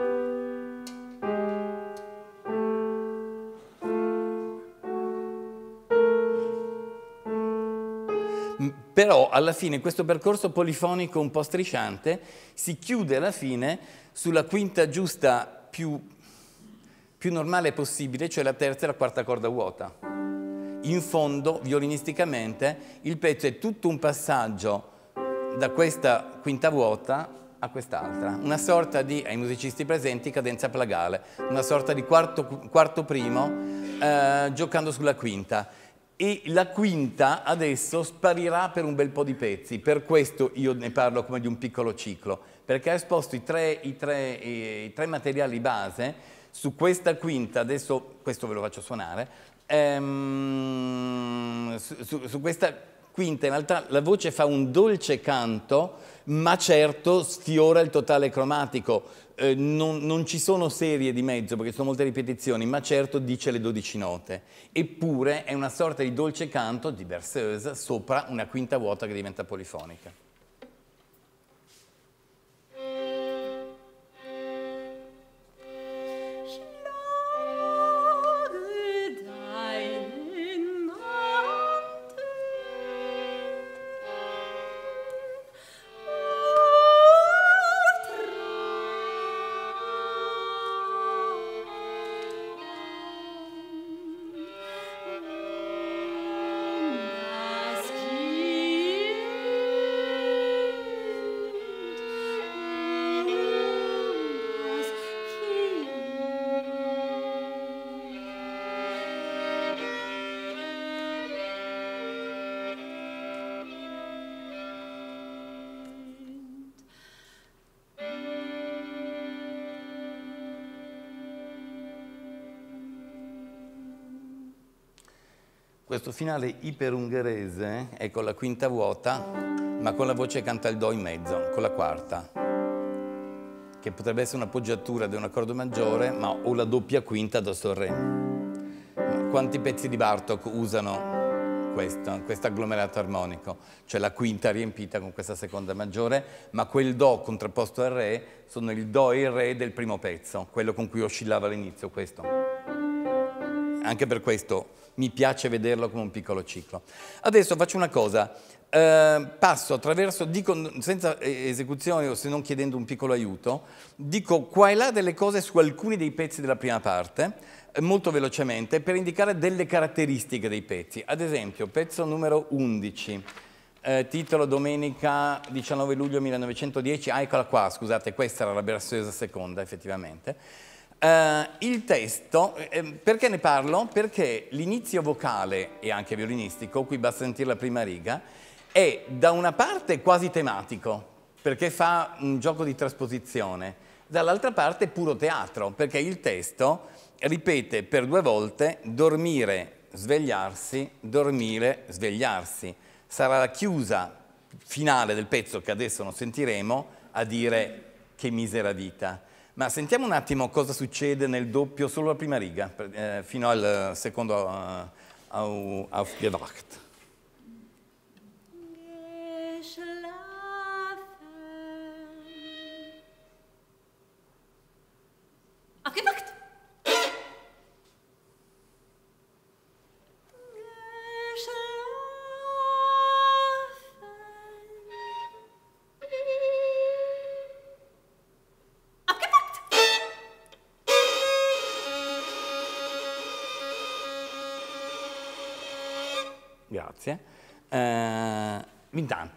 però alla fine questo percorso polifonico un po' strisciante si chiude alla fine sulla quinta giusta più, più normale possibile, cioè la terza e la quarta corda vuota. In fondo, violinisticamente, il pezzo è tutto un passaggio da questa quinta vuota a quest'altra, una sorta di, ai musicisti presenti, cadenza plagale, una sorta di quarto, quarto primo eh, giocando sulla quinta e la quinta adesso sparirà per un bel po' di pezzi, per questo io ne parlo come di un piccolo ciclo, perché ha esposto i tre, i tre, i tre materiali base, su questa quinta, adesso questo ve lo faccio suonare, ehm, su, su, su questa quinta in realtà la voce fa un dolce canto, ma certo sfiora il totale cromatico, eh, non, non, ci sono serie di mezzo perché sono molte ripetizioni, ma certo dice le 12 note. Eppure è una sorta di dolce canto, di berceuse, sopra una quinta vuota che diventa polifonica. questo finale iperungherese è eh, con la quinta vuota, ma con la voce canta il Do in mezzo, con la quarta, che potrebbe essere un'appoggiatura di un accordo maggiore, ma o la doppia quinta do sol re. Ma quanti pezzi di Bartok usano questo, questo agglomerato armonico? Cioè la quinta riempita con questa seconda maggiore, ma quel Do contrapposto al re sono il Do e il re del primo pezzo, quello con cui oscillava all'inizio questo. Anche per questo mi piace vederlo come un piccolo ciclo. Adesso faccio una cosa, eh, passo attraverso, dico, senza eh, esecuzione o se non chiedendo un piccolo aiuto, dico qua e là delle cose su alcuni dei pezzi della prima parte, eh, molto velocemente, per indicare delle caratteristiche dei pezzi. Ad esempio, pezzo numero 11, eh, titolo domenica 19 luglio 1910, ah eccola qua, scusate, questa era la Berciosa seconda effettivamente. Uh, il testo, eh, eh, perché ne parlo? Perché l'inizio vocale e anche violinistico, qui basta sentire la prima riga, è da una parte quasi tematico, perché fa un gioco di trasposizione, dall'altra parte puro teatro, perché il testo ripete per due volte dormire, svegliarsi, dormire, svegliarsi. Sarà la chiusa finale del pezzo che adesso non sentiremo a dire che misera vita ma sentiamo un attimo cosa succede nel doppio, solo la prima riga, eh, fino al secondo eh, Aufgewacht.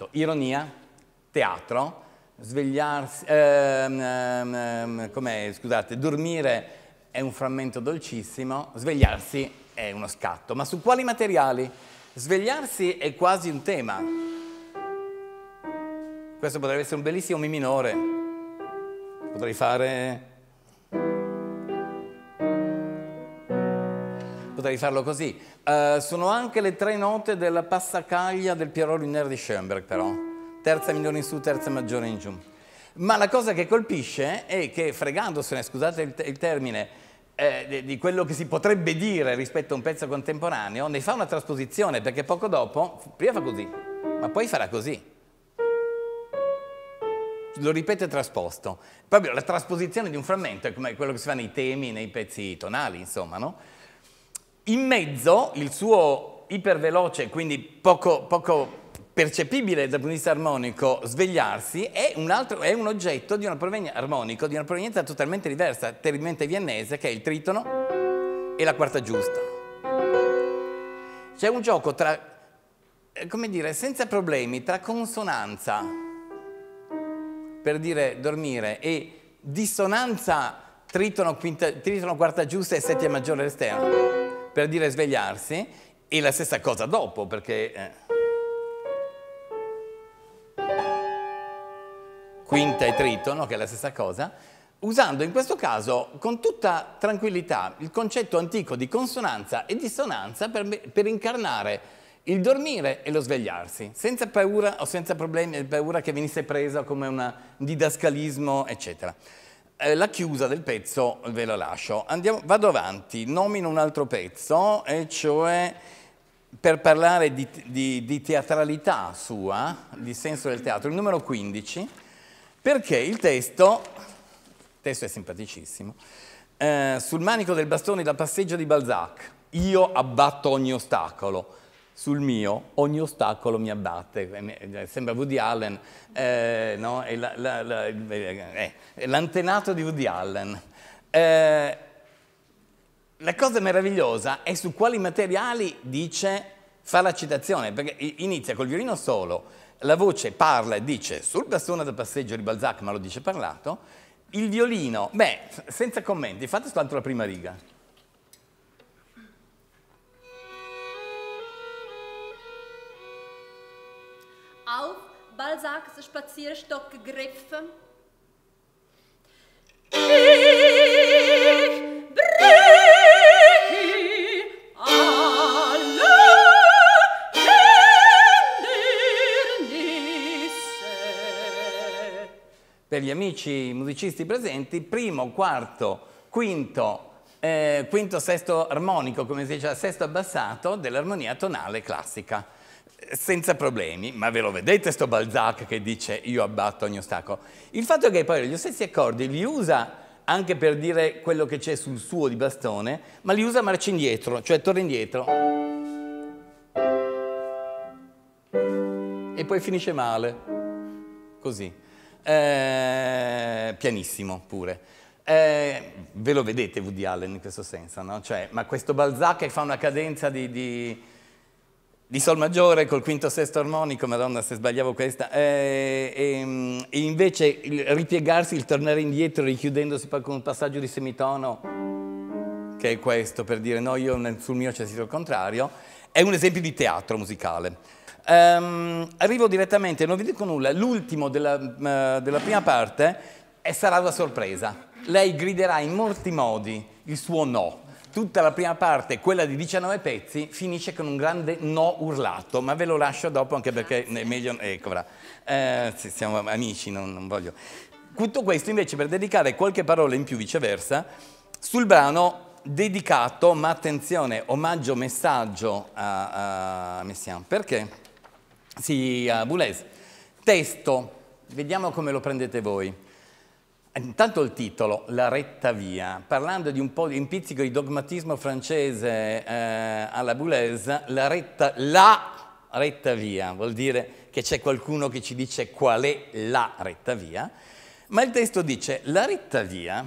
canto, ironia, teatro, svegliarsi, ehm, ehm, ehm, com'è, scusate, dormire è un frammento dolcissimo, svegliarsi è uno scatto. Ma su quali materiali? Svegliarsi è quasi un tema. Questo potrebbe essere un bellissimo mi minore. Potrei fare potevi farlo così. Uh, sono anche le tre note della passacaglia del Piero Lunaire di Schoenberg, però. Terza minore in su, terza maggiore in giù. Ma la cosa che colpisce è che, fregandosene, scusate il, il termine, eh, di quello che si potrebbe dire rispetto a un pezzo contemporaneo, ne fa una trasposizione, perché poco dopo, prima fa così, ma poi farà così lo ripete trasposto. Proprio la trasposizione di un frammento è come quello che si fa nei temi, nei pezzi tonali, insomma, no? In mezzo il suo iperveloce, quindi poco, poco percepibile dal punto di vista armonico svegliarsi è un, altro, è un oggetto di armonico di una provenienza totalmente diversa, terribilmente viennese, che è il tritono e la quarta giusta. C'è un gioco tra, eh, come dire, senza problemi, tra consonanza, per dire dormire, e dissonanza tritono, quinta, tritono quarta giusta e settima maggiore esterno per dire svegliarsi e la stessa cosa dopo perché... Eh. Quinta e tritono, che è la stessa cosa, usando in questo caso con tutta tranquillità il concetto antico di consonanza e dissonanza per, per incarnare il dormire e lo svegliarsi, senza paura o senza problemi, paura che venisse presa come un didascalismo, eccetera eh, la chiusa del pezzo ve la lascio. Andiamo, vado avanti, nomino un altro pezzo, e cioè per parlare di, di, di teatralità sua, di senso del teatro, il numero 15, perché il testo, il testo è simpaticissimo, eh, sul manico del bastone da passeggio di Balzac, io abbatto ogni ostacolo, sul mio, ogni ostacolo mi abbatte. Eh, eh, sembra Woody Allen, eh, no? è l'antenato la, la, la, eh, di Woody Allen. Eh, la cosa meravigliosa è su quali materiali dice, fa la citazione, perché inizia col violino solo, la voce parla e dice sul bastone da passeggio di Balzac, ma lo dice parlato, il violino, beh, senza commenti, fate soltanto la prima riga. auf Balzacs Spazierstock gegriffen. Ich breche alle Hindernisse. Per gli amici musicisti presenti, primo, quarto, quinto, eh, quinto, sesto armonico, come si dice, sesto abbassato dell'armonia tonale classica senza problemi, ma ve lo vedete sto Balzac che dice io abbatto ogni ostacolo. Il fatto è che poi gli stessi accordi li usa anche per dire quello che c'è sul suo di bastone, ma li usa marcia indietro, cioè torna indietro. E poi finisce male, così. Eh, pianissimo pure. Eh, ve lo vedete Woody Allen in questo senso, no? Cioè, ma questo Balzac che fa una cadenza di, di di Sol maggiore col quinto sesto armonico, madonna se sbagliavo questa, e, eh, e, ehm, e invece il ripiegarsi, il tornare indietro richiudendosi con un passaggio di semitono, che è questo per dire no, io sul mio c'è il contrario, è un esempio di teatro musicale. Um, arrivo direttamente, non vi dico nulla, l'ultimo della, uh, della prima parte sarà una sorpresa. Lei griderà in molti modi il suo no tutta la prima parte, quella di 19 pezzi, finisce con un grande no urlato, ma ve lo lascio dopo anche perché è meglio... Eccola, eh, siamo amici, non, non voglio... Tutto questo invece per dedicare qualche parola in più viceversa sul brano dedicato, ma attenzione, omaggio messaggio a, a Messiaen. Perché? Sì, a Boulez. Testo, vediamo come lo prendete voi. Intanto il titolo, La retta via, parlando di un po' di un pizzico di dogmatismo francese eh, alla boulese, la retta, la retta via, vuol dire che c'è qualcuno che ci dice qual è la retta via, ma il testo dice la retta via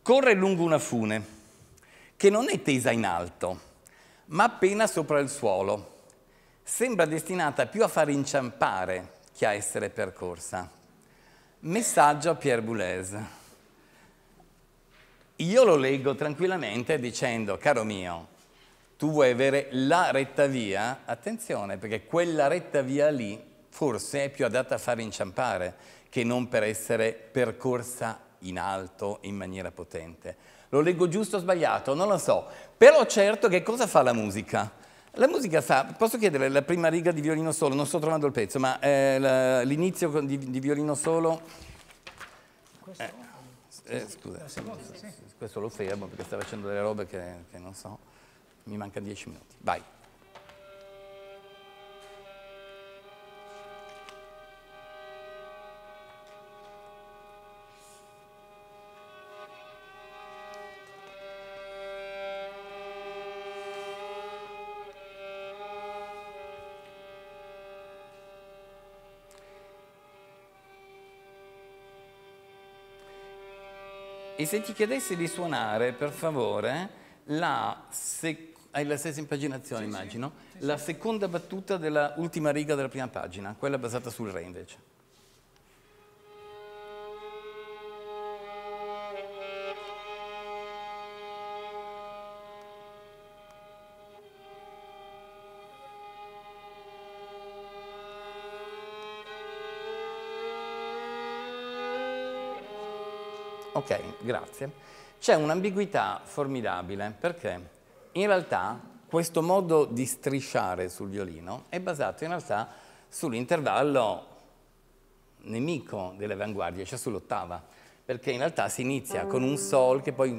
corre lungo una fune che non è tesa in alto, ma appena sopra il suolo, sembra destinata più a far inciampare che a essere percorsa. Messaggio a Pierre Boulez. Io lo leggo tranquillamente dicendo, caro mio, tu vuoi avere la retta via, attenzione, perché quella retta via lì forse è più adatta a far inciampare che non per essere percorsa in alto in maniera potente. Lo leggo giusto o sbagliato? Non lo so. Però certo che cosa fa la musica? La musica fa, posso chiedere la prima riga di violino solo, non sto trovando il pezzo, ma eh, l'inizio di, di, violino solo... Eh, eh, scusa, questo lo fermo perché sta facendo delle robe che, che non so, mi mancano dieci minuti, vai. se ti chiedessi di suonare, per favore, la hai la stessa impaginazione, sì, immagino. Sì, sì, la seconda battuta dell'ultima riga della prima pagina, quella basata sul re invece. Ok, grazie. C'è un'ambiguità formidabile perché in realtà questo modo di strisciare sul violino è basato in realtà sull'intervallo nemico delle avanguardie, cioè sull'ottava, perché in realtà si inizia con un sol che poi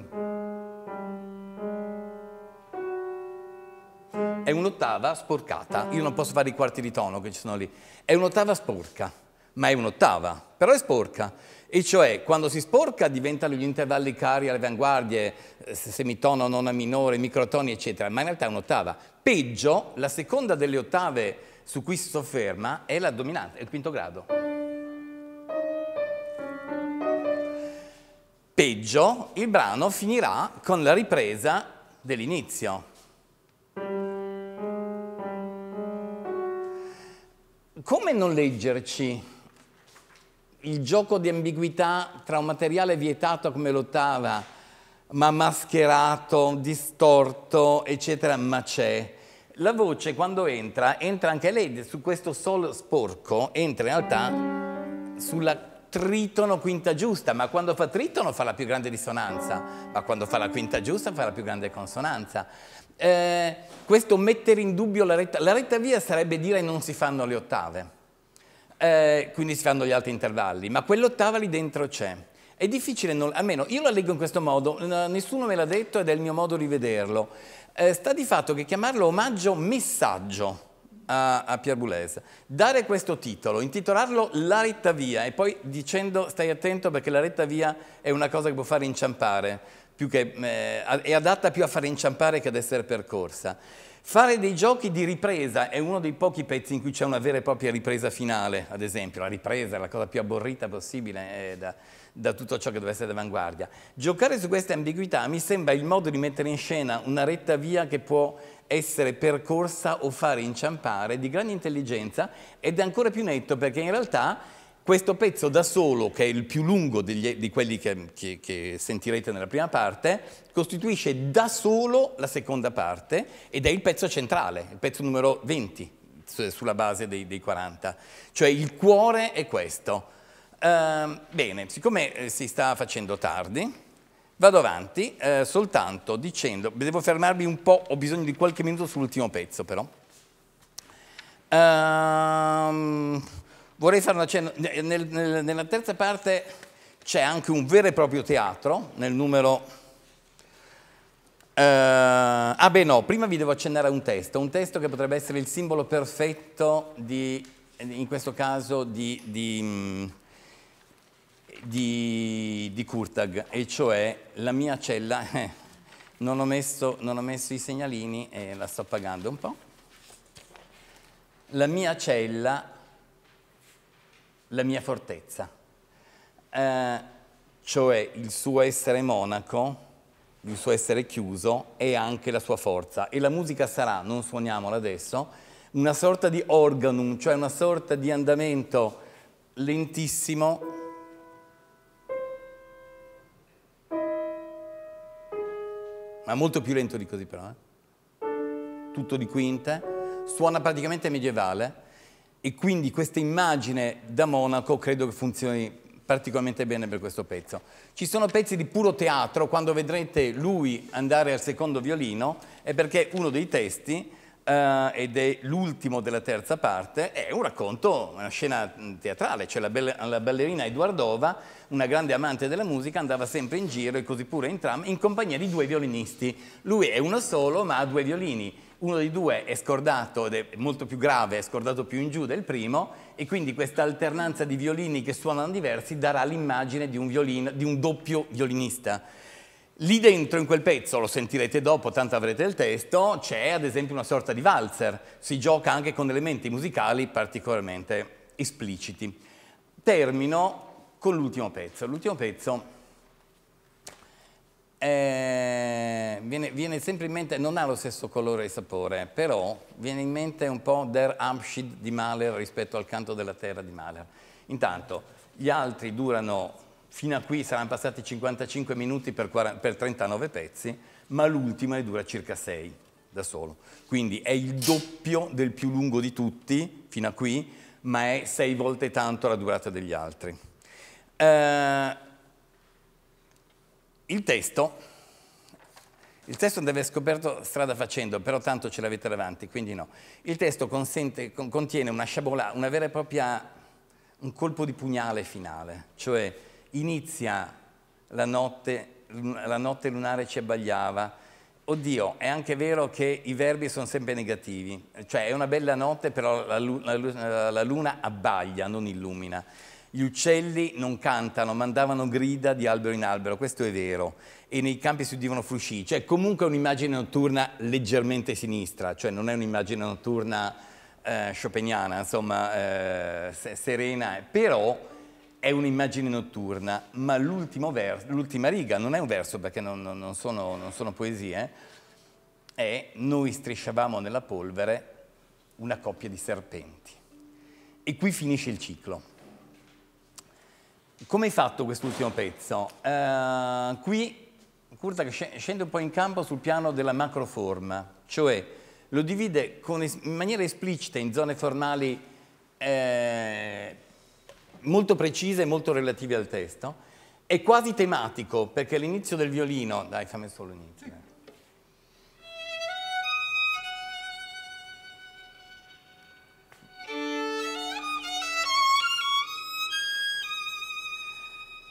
è un'ottava sporcata. Io non posso fare i quarti di tono che ci sono lì. È un'ottava sporca ma è un'ottava, però è sporca. E cioè, quando si sporca diventano gli intervalli cari alle avanguardie, eh, semitono, nona minore, microtoni, eccetera, ma in realtà è un'ottava. Peggio, la seconda delle ottave su cui si sofferma è la dominante, è il quinto grado. Peggio, il brano finirà con la ripresa dell'inizio. Come non leggerci il gioco di ambiguità tra un materiale vietato come l'ottava, ma mascherato, distorto, eccetera, ma c'è. La voce quando entra, entra anche lei su questo sol sporco, entra in realtà sulla tritono quinta giusta, ma quando fa tritono fa la più grande dissonanza, ma quando fa la quinta giusta fa la più grande consonanza. Eh, questo mettere in dubbio la retta, la retta via sarebbe dire non si fanno le ottave eh, quindi si fanno gli altri intervalli, ma quell'ottava lì dentro c'è. È difficile, non, almeno io la leggo in questo modo, nessuno me l'ha detto ed è il mio modo di vederlo. Eh, sta di fatto che chiamarlo omaggio messaggio a, a Pier Boulez, dare questo titolo, intitolarlo La retta via e poi dicendo stai attento perché la retta via è una cosa che può fare inciampare, che, eh, è adatta più a fare inciampare che ad essere percorsa. Fare dei giochi di ripresa è uno dei pochi pezzi in cui c'è una vera e propria ripresa finale, ad esempio, la ripresa è la cosa più aborrita possibile eh, da, da tutto ciò che deve essere d'avanguardia. Giocare su queste ambiguità mi sembra il modo di mettere in scena una retta via che può essere percorsa o fare inciampare di grande intelligenza ed è ancora più netto perché in realtà questo pezzo da solo, che è il più lungo degli, di quelli che, che, che, sentirete nella prima parte, costituisce da solo la seconda parte ed è il pezzo centrale, il pezzo numero 20 sulla base dei, dei 40. Cioè il cuore è questo. Ehm, bene, siccome eh, si sta facendo tardi, vado avanti eh, soltanto dicendo, devo fermarmi un po', ho bisogno di qualche minuto sull'ultimo pezzo però. Ehm, vorrei fare una cena. nel, nel, nella terza parte c'è anche un vero e proprio teatro, nel numero... Eh, ah beh no, prima vi devo accennare a un testo, un testo che potrebbe essere il simbolo perfetto di, in questo caso, di, di di, di Kurtag, e cioè la mia cella, eh, non, ho messo, non, ho messo, i segnalini e la sto pagando un po', la mia cella la mia fortezza, eh, cioè il suo essere monaco, il suo essere chiuso e anche la sua forza. E la musica sarà, non suoniamola adesso, una sorta di organum, cioè una sorta di andamento lentissimo ma molto più lento di così però, eh? tutto di quinte, suona praticamente medievale, e quindi questa immagine da Monaco credo che funzioni particolarmente bene per questo pezzo. Ci sono pezzi di puro teatro, quando vedrete lui andare al secondo violino è perché uno dei testi, eh, ed è l'ultimo della terza parte, è un racconto, una scena mm, teatrale, cioè la, bella, la, ballerina Eduardova, una grande amante della musica, andava sempre in giro e così pure in tram in compagnia di due violinisti. Lui è uno solo ma ha due violini uno dei due è scordato, ed è molto più grave, è scordato più in giù del primo, e quindi questa alternanza di violini che suonano diversi darà l'immagine di un, di un doppio violinista. Lì dentro, in quel pezzo, lo sentirete dopo, tanto avrete il testo, c'è ad esempio una sorta di valzer, si gioca anche con elementi musicali particolarmente espliciti. Termino con l'ultimo pezzo. L'ultimo pezzo eh, viene, viene, sempre in mente, non ha lo stesso colore e sapore, però viene in mente un po' Der Abschied di Mahler rispetto al canto della terra di Mahler. Intanto, gli altri durano, fino a qui saranno passati 55 minuti per, 40, per 39 pezzi, ma l'ultima ne dura circa 6 da solo. Quindi è il doppio del più lungo di tutti, fino a qui, ma è 6 volte tanto la durata degli altri. Eh, il testo, il testo deve essere scoperto strada facendo, però tanto ce l'avete davanti, quindi no. Il testo consente, contiene una sciabola, una vera e propria, un colpo di pugnale finale, cioè inizia la notte, la notte lunare ci abbagliava, Oddio, è anche vero che i verbi sono sempre negativi, cioè è una bella notte però la, la, la luna abbaglia, non illumina. Gli uccelli non cantano, mandavano grida di albero in albero, questo è vero. E nei campi si udivano frusci, cioè comunque è un'immagine notturna leggermente sinistra, cioè non è un'immagine notturna eh, chopiniana, insomma, eh, serena, però è un'immagine notturna, ma l'ultima riga non è un verso perché non, non, sono, non sono, poesie, eh, è noi strisciavamo nella polvere una coppia di serpenti. E qui finisce il ciclo. Come hai fatto quest'ultimo pezzo? Uh, qui Curta scende un po' in campo sul piano della macroforma, cioè lo divide in maniera esplicita in zone formali eh, molto precise e molto relative al testo, è quasi tematico perché all'inizio del violino, dai fammi solo l'inizio,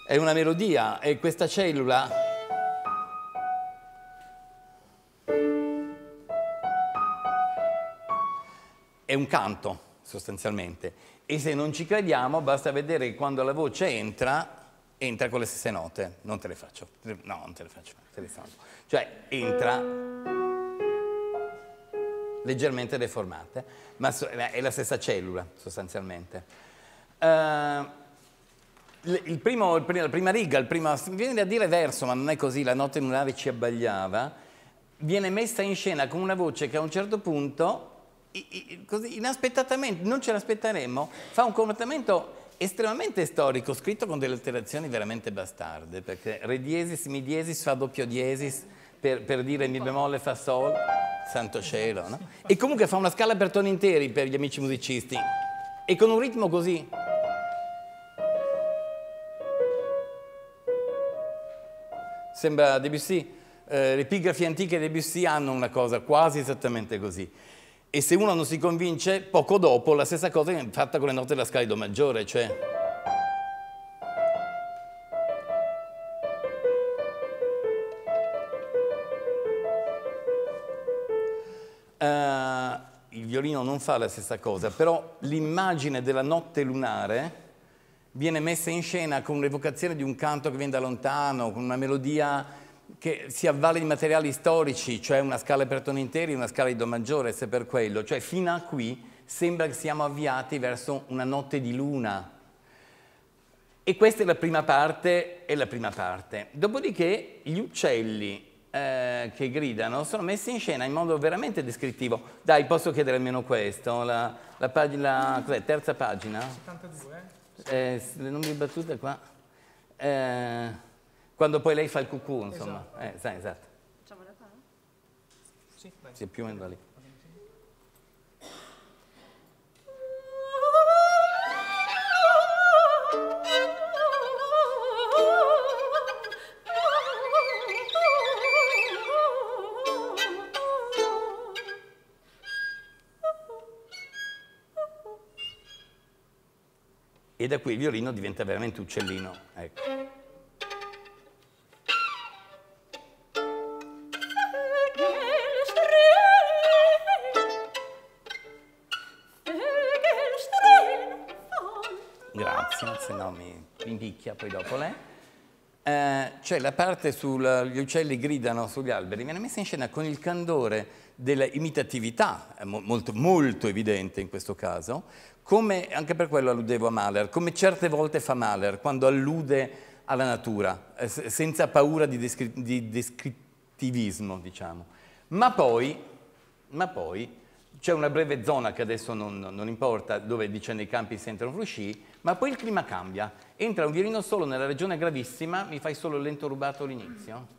è una melodia e questa cellula è un canto sostanzialmente e se non ci crediamo basta vedere che quando la voce entra entra con le stesse note non te le faccio no non te le faccio te le faccio cioè entra leggermente deformate ma è la stessa cellula sostanzialmente uh, il primo, il primo, la prima riga, il primo, viene da dire verso, ma non è così, la notte lunare ci abbagliava, viene messa in scena con una voce che a un certo punto, così inaspettatamente, non ce l'aspetteremmo, fa un comportamento estremamente storico, scritto con delle alterazioni veramente bastarde, perché re diesis, mi diesis fa doppio diesis per, per dire mi bemolle fa sol, santo cielo, no? E comunque fa una scala per toni interi per gli amici musicisti, e con un ritmo così... sembra Debussy, eh, le epigrafi antiche di Debussy hanno una cosa quasi esattamente così. E se uno non si convince, poco dopo la stessa cosa viene fatta con le note della scala di Do maggiore, cioè... Uh, il violino non fa la stessa cosa, però l'immagine della notte lunare viene messa in scena con l'evocazione di un canto che viene da lontano, con una melodia che si avvale di materiali storici, cioè una scala per toni interi, una scala di Do maggiore, se per quello. Cioè fino a qui sembra che siamo avviati verso una notte di luna. E questa è la prima parte, è la prima parte. Dopodiché gli uccelli eh, che gridano sono messi in scena in modo veramente descrittivo. Dai, posso chiedere almeno questo? La, la, pagina, la terza pagina? 72 eh, le non mi battute qua, eh, quando poi lei fa il cucù, insomma. Esatto. Eh, sai, esatto. Facciamola qua? Sì, Sì, più o meno da lì. da qui il violino diventa veramente uccellino. Ecco. Grazie, se no mi impicchia poi dopo lei. Eh, cioè la parte sugli uccelli gridano sugli alberi viene messa in scena con il candore dell'imitatività, molto, molto evidente in questo caso, come, anche per quello alludevo a Mahler, come certe volte fa Mahler quando allude alla natura, eh, senza paura di, descri di descrittivismo, diciamo. Ma poi, poi c'è una breve zona che adesso non, non, importa, dove dice nei campi sentono frusci, ma poi il clima cambia. Entra un violino solo nella regione gravissima, mi fai solo il lento rubato all'inizio.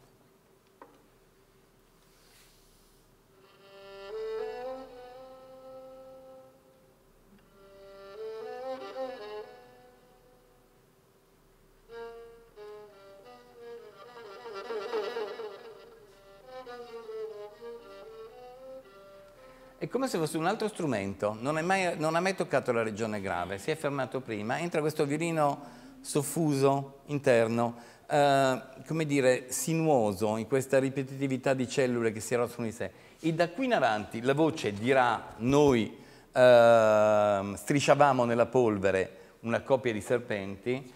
come se fosse un altro strumento, non, mai, non, ha mai toccato la regione grave, si è fermato prima, entra questo violino soffuso interno, eh, come dire, sinuoso in questa ripetitività di cellule che si arrostano di sé. E da qui in avanti la voce dirà noi eh, strisciavamo nella polvere una coppia di serpenti,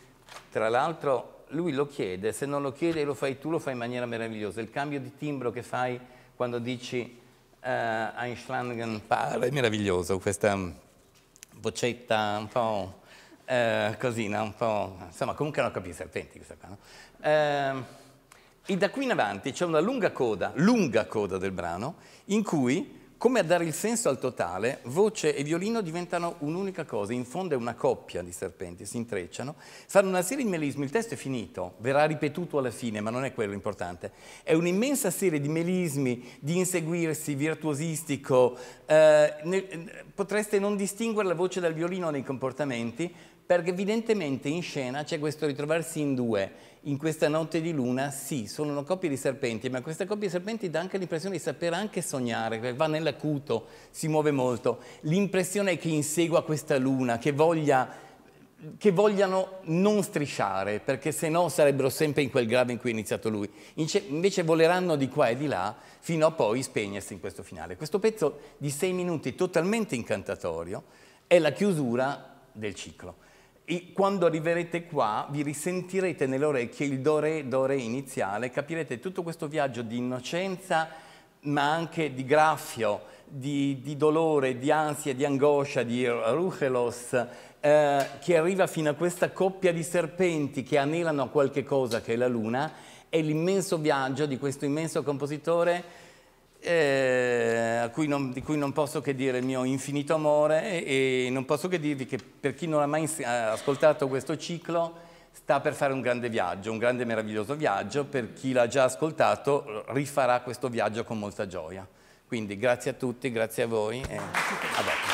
tra l'altro lui lo chiede, se non lo chiede lo fai tu, lo fai in maniera meravigliosa. Il cambio di timbro che fai quando dici uh, eh, Einschlangenpaar, è meraviglioso questa boccetta un po' uh, eh, cosina, un po'... insomma comunque non capisco i serpenti questa qua, no? uh, e da qui in avanti c'è una lunga coda, lunga coda del brano, in cui come a dare il senso al totale, voce e violino diventano un'unica cosa, in fondo è una coppia di serpenti, si intrecciano, fanno una serie di melismi, il testo è finito, verrà ripetuto alla fine, ma non è quello importante. È un'immensa serie di melismi, di inseguirsi, virtuosistico, eh, ne, potreste non distinguere la voce dal violino nei comportamenti, perché evidentemente in scena c'è questo ritrovarsi in due, in questa notte di luna, sì, sono una coppia di serpenti, ma questa coppia di serpenti dà anche l'impressione di saper anche sognare, va nell'acuto, si muove molto. L'impressione è che insegua questa luna, che, voglia, che vogliano non strisciare, perché se no sarebbero sempre in quel grado in cui è iniziato lui. Invece voleranno di qua e di là, fino a poi spegnersi in questo finale. Questo pezzo di sei minuti totalmente incantatorio è la chiusura del ciclo e quando arriverete qua vi risentirete nelle orecchie il do re, iniziale, capirete tutto questo viaggio di innocenza ma anche di graffio, di, di dolore, di ansia, di angoscia, di ruchelos, eh, che arriva fino a questa coppia di serpenti che anelano a qualche cosa che è la luna, è l'immenso viaggio di questo immenso compositore eh, cui non, di cui non posso che dire il mio infinito amore e, e non posso che dirvi che per chi non ha mai ascoltato questo ciclo sta per fare un grande viaggio, un grande meraviglioso viaggio, per chi l'ha già ascoltato rifarà questo viaggio con molta gioia. Quindi grazie a tutti, grazie a voi e a dopo.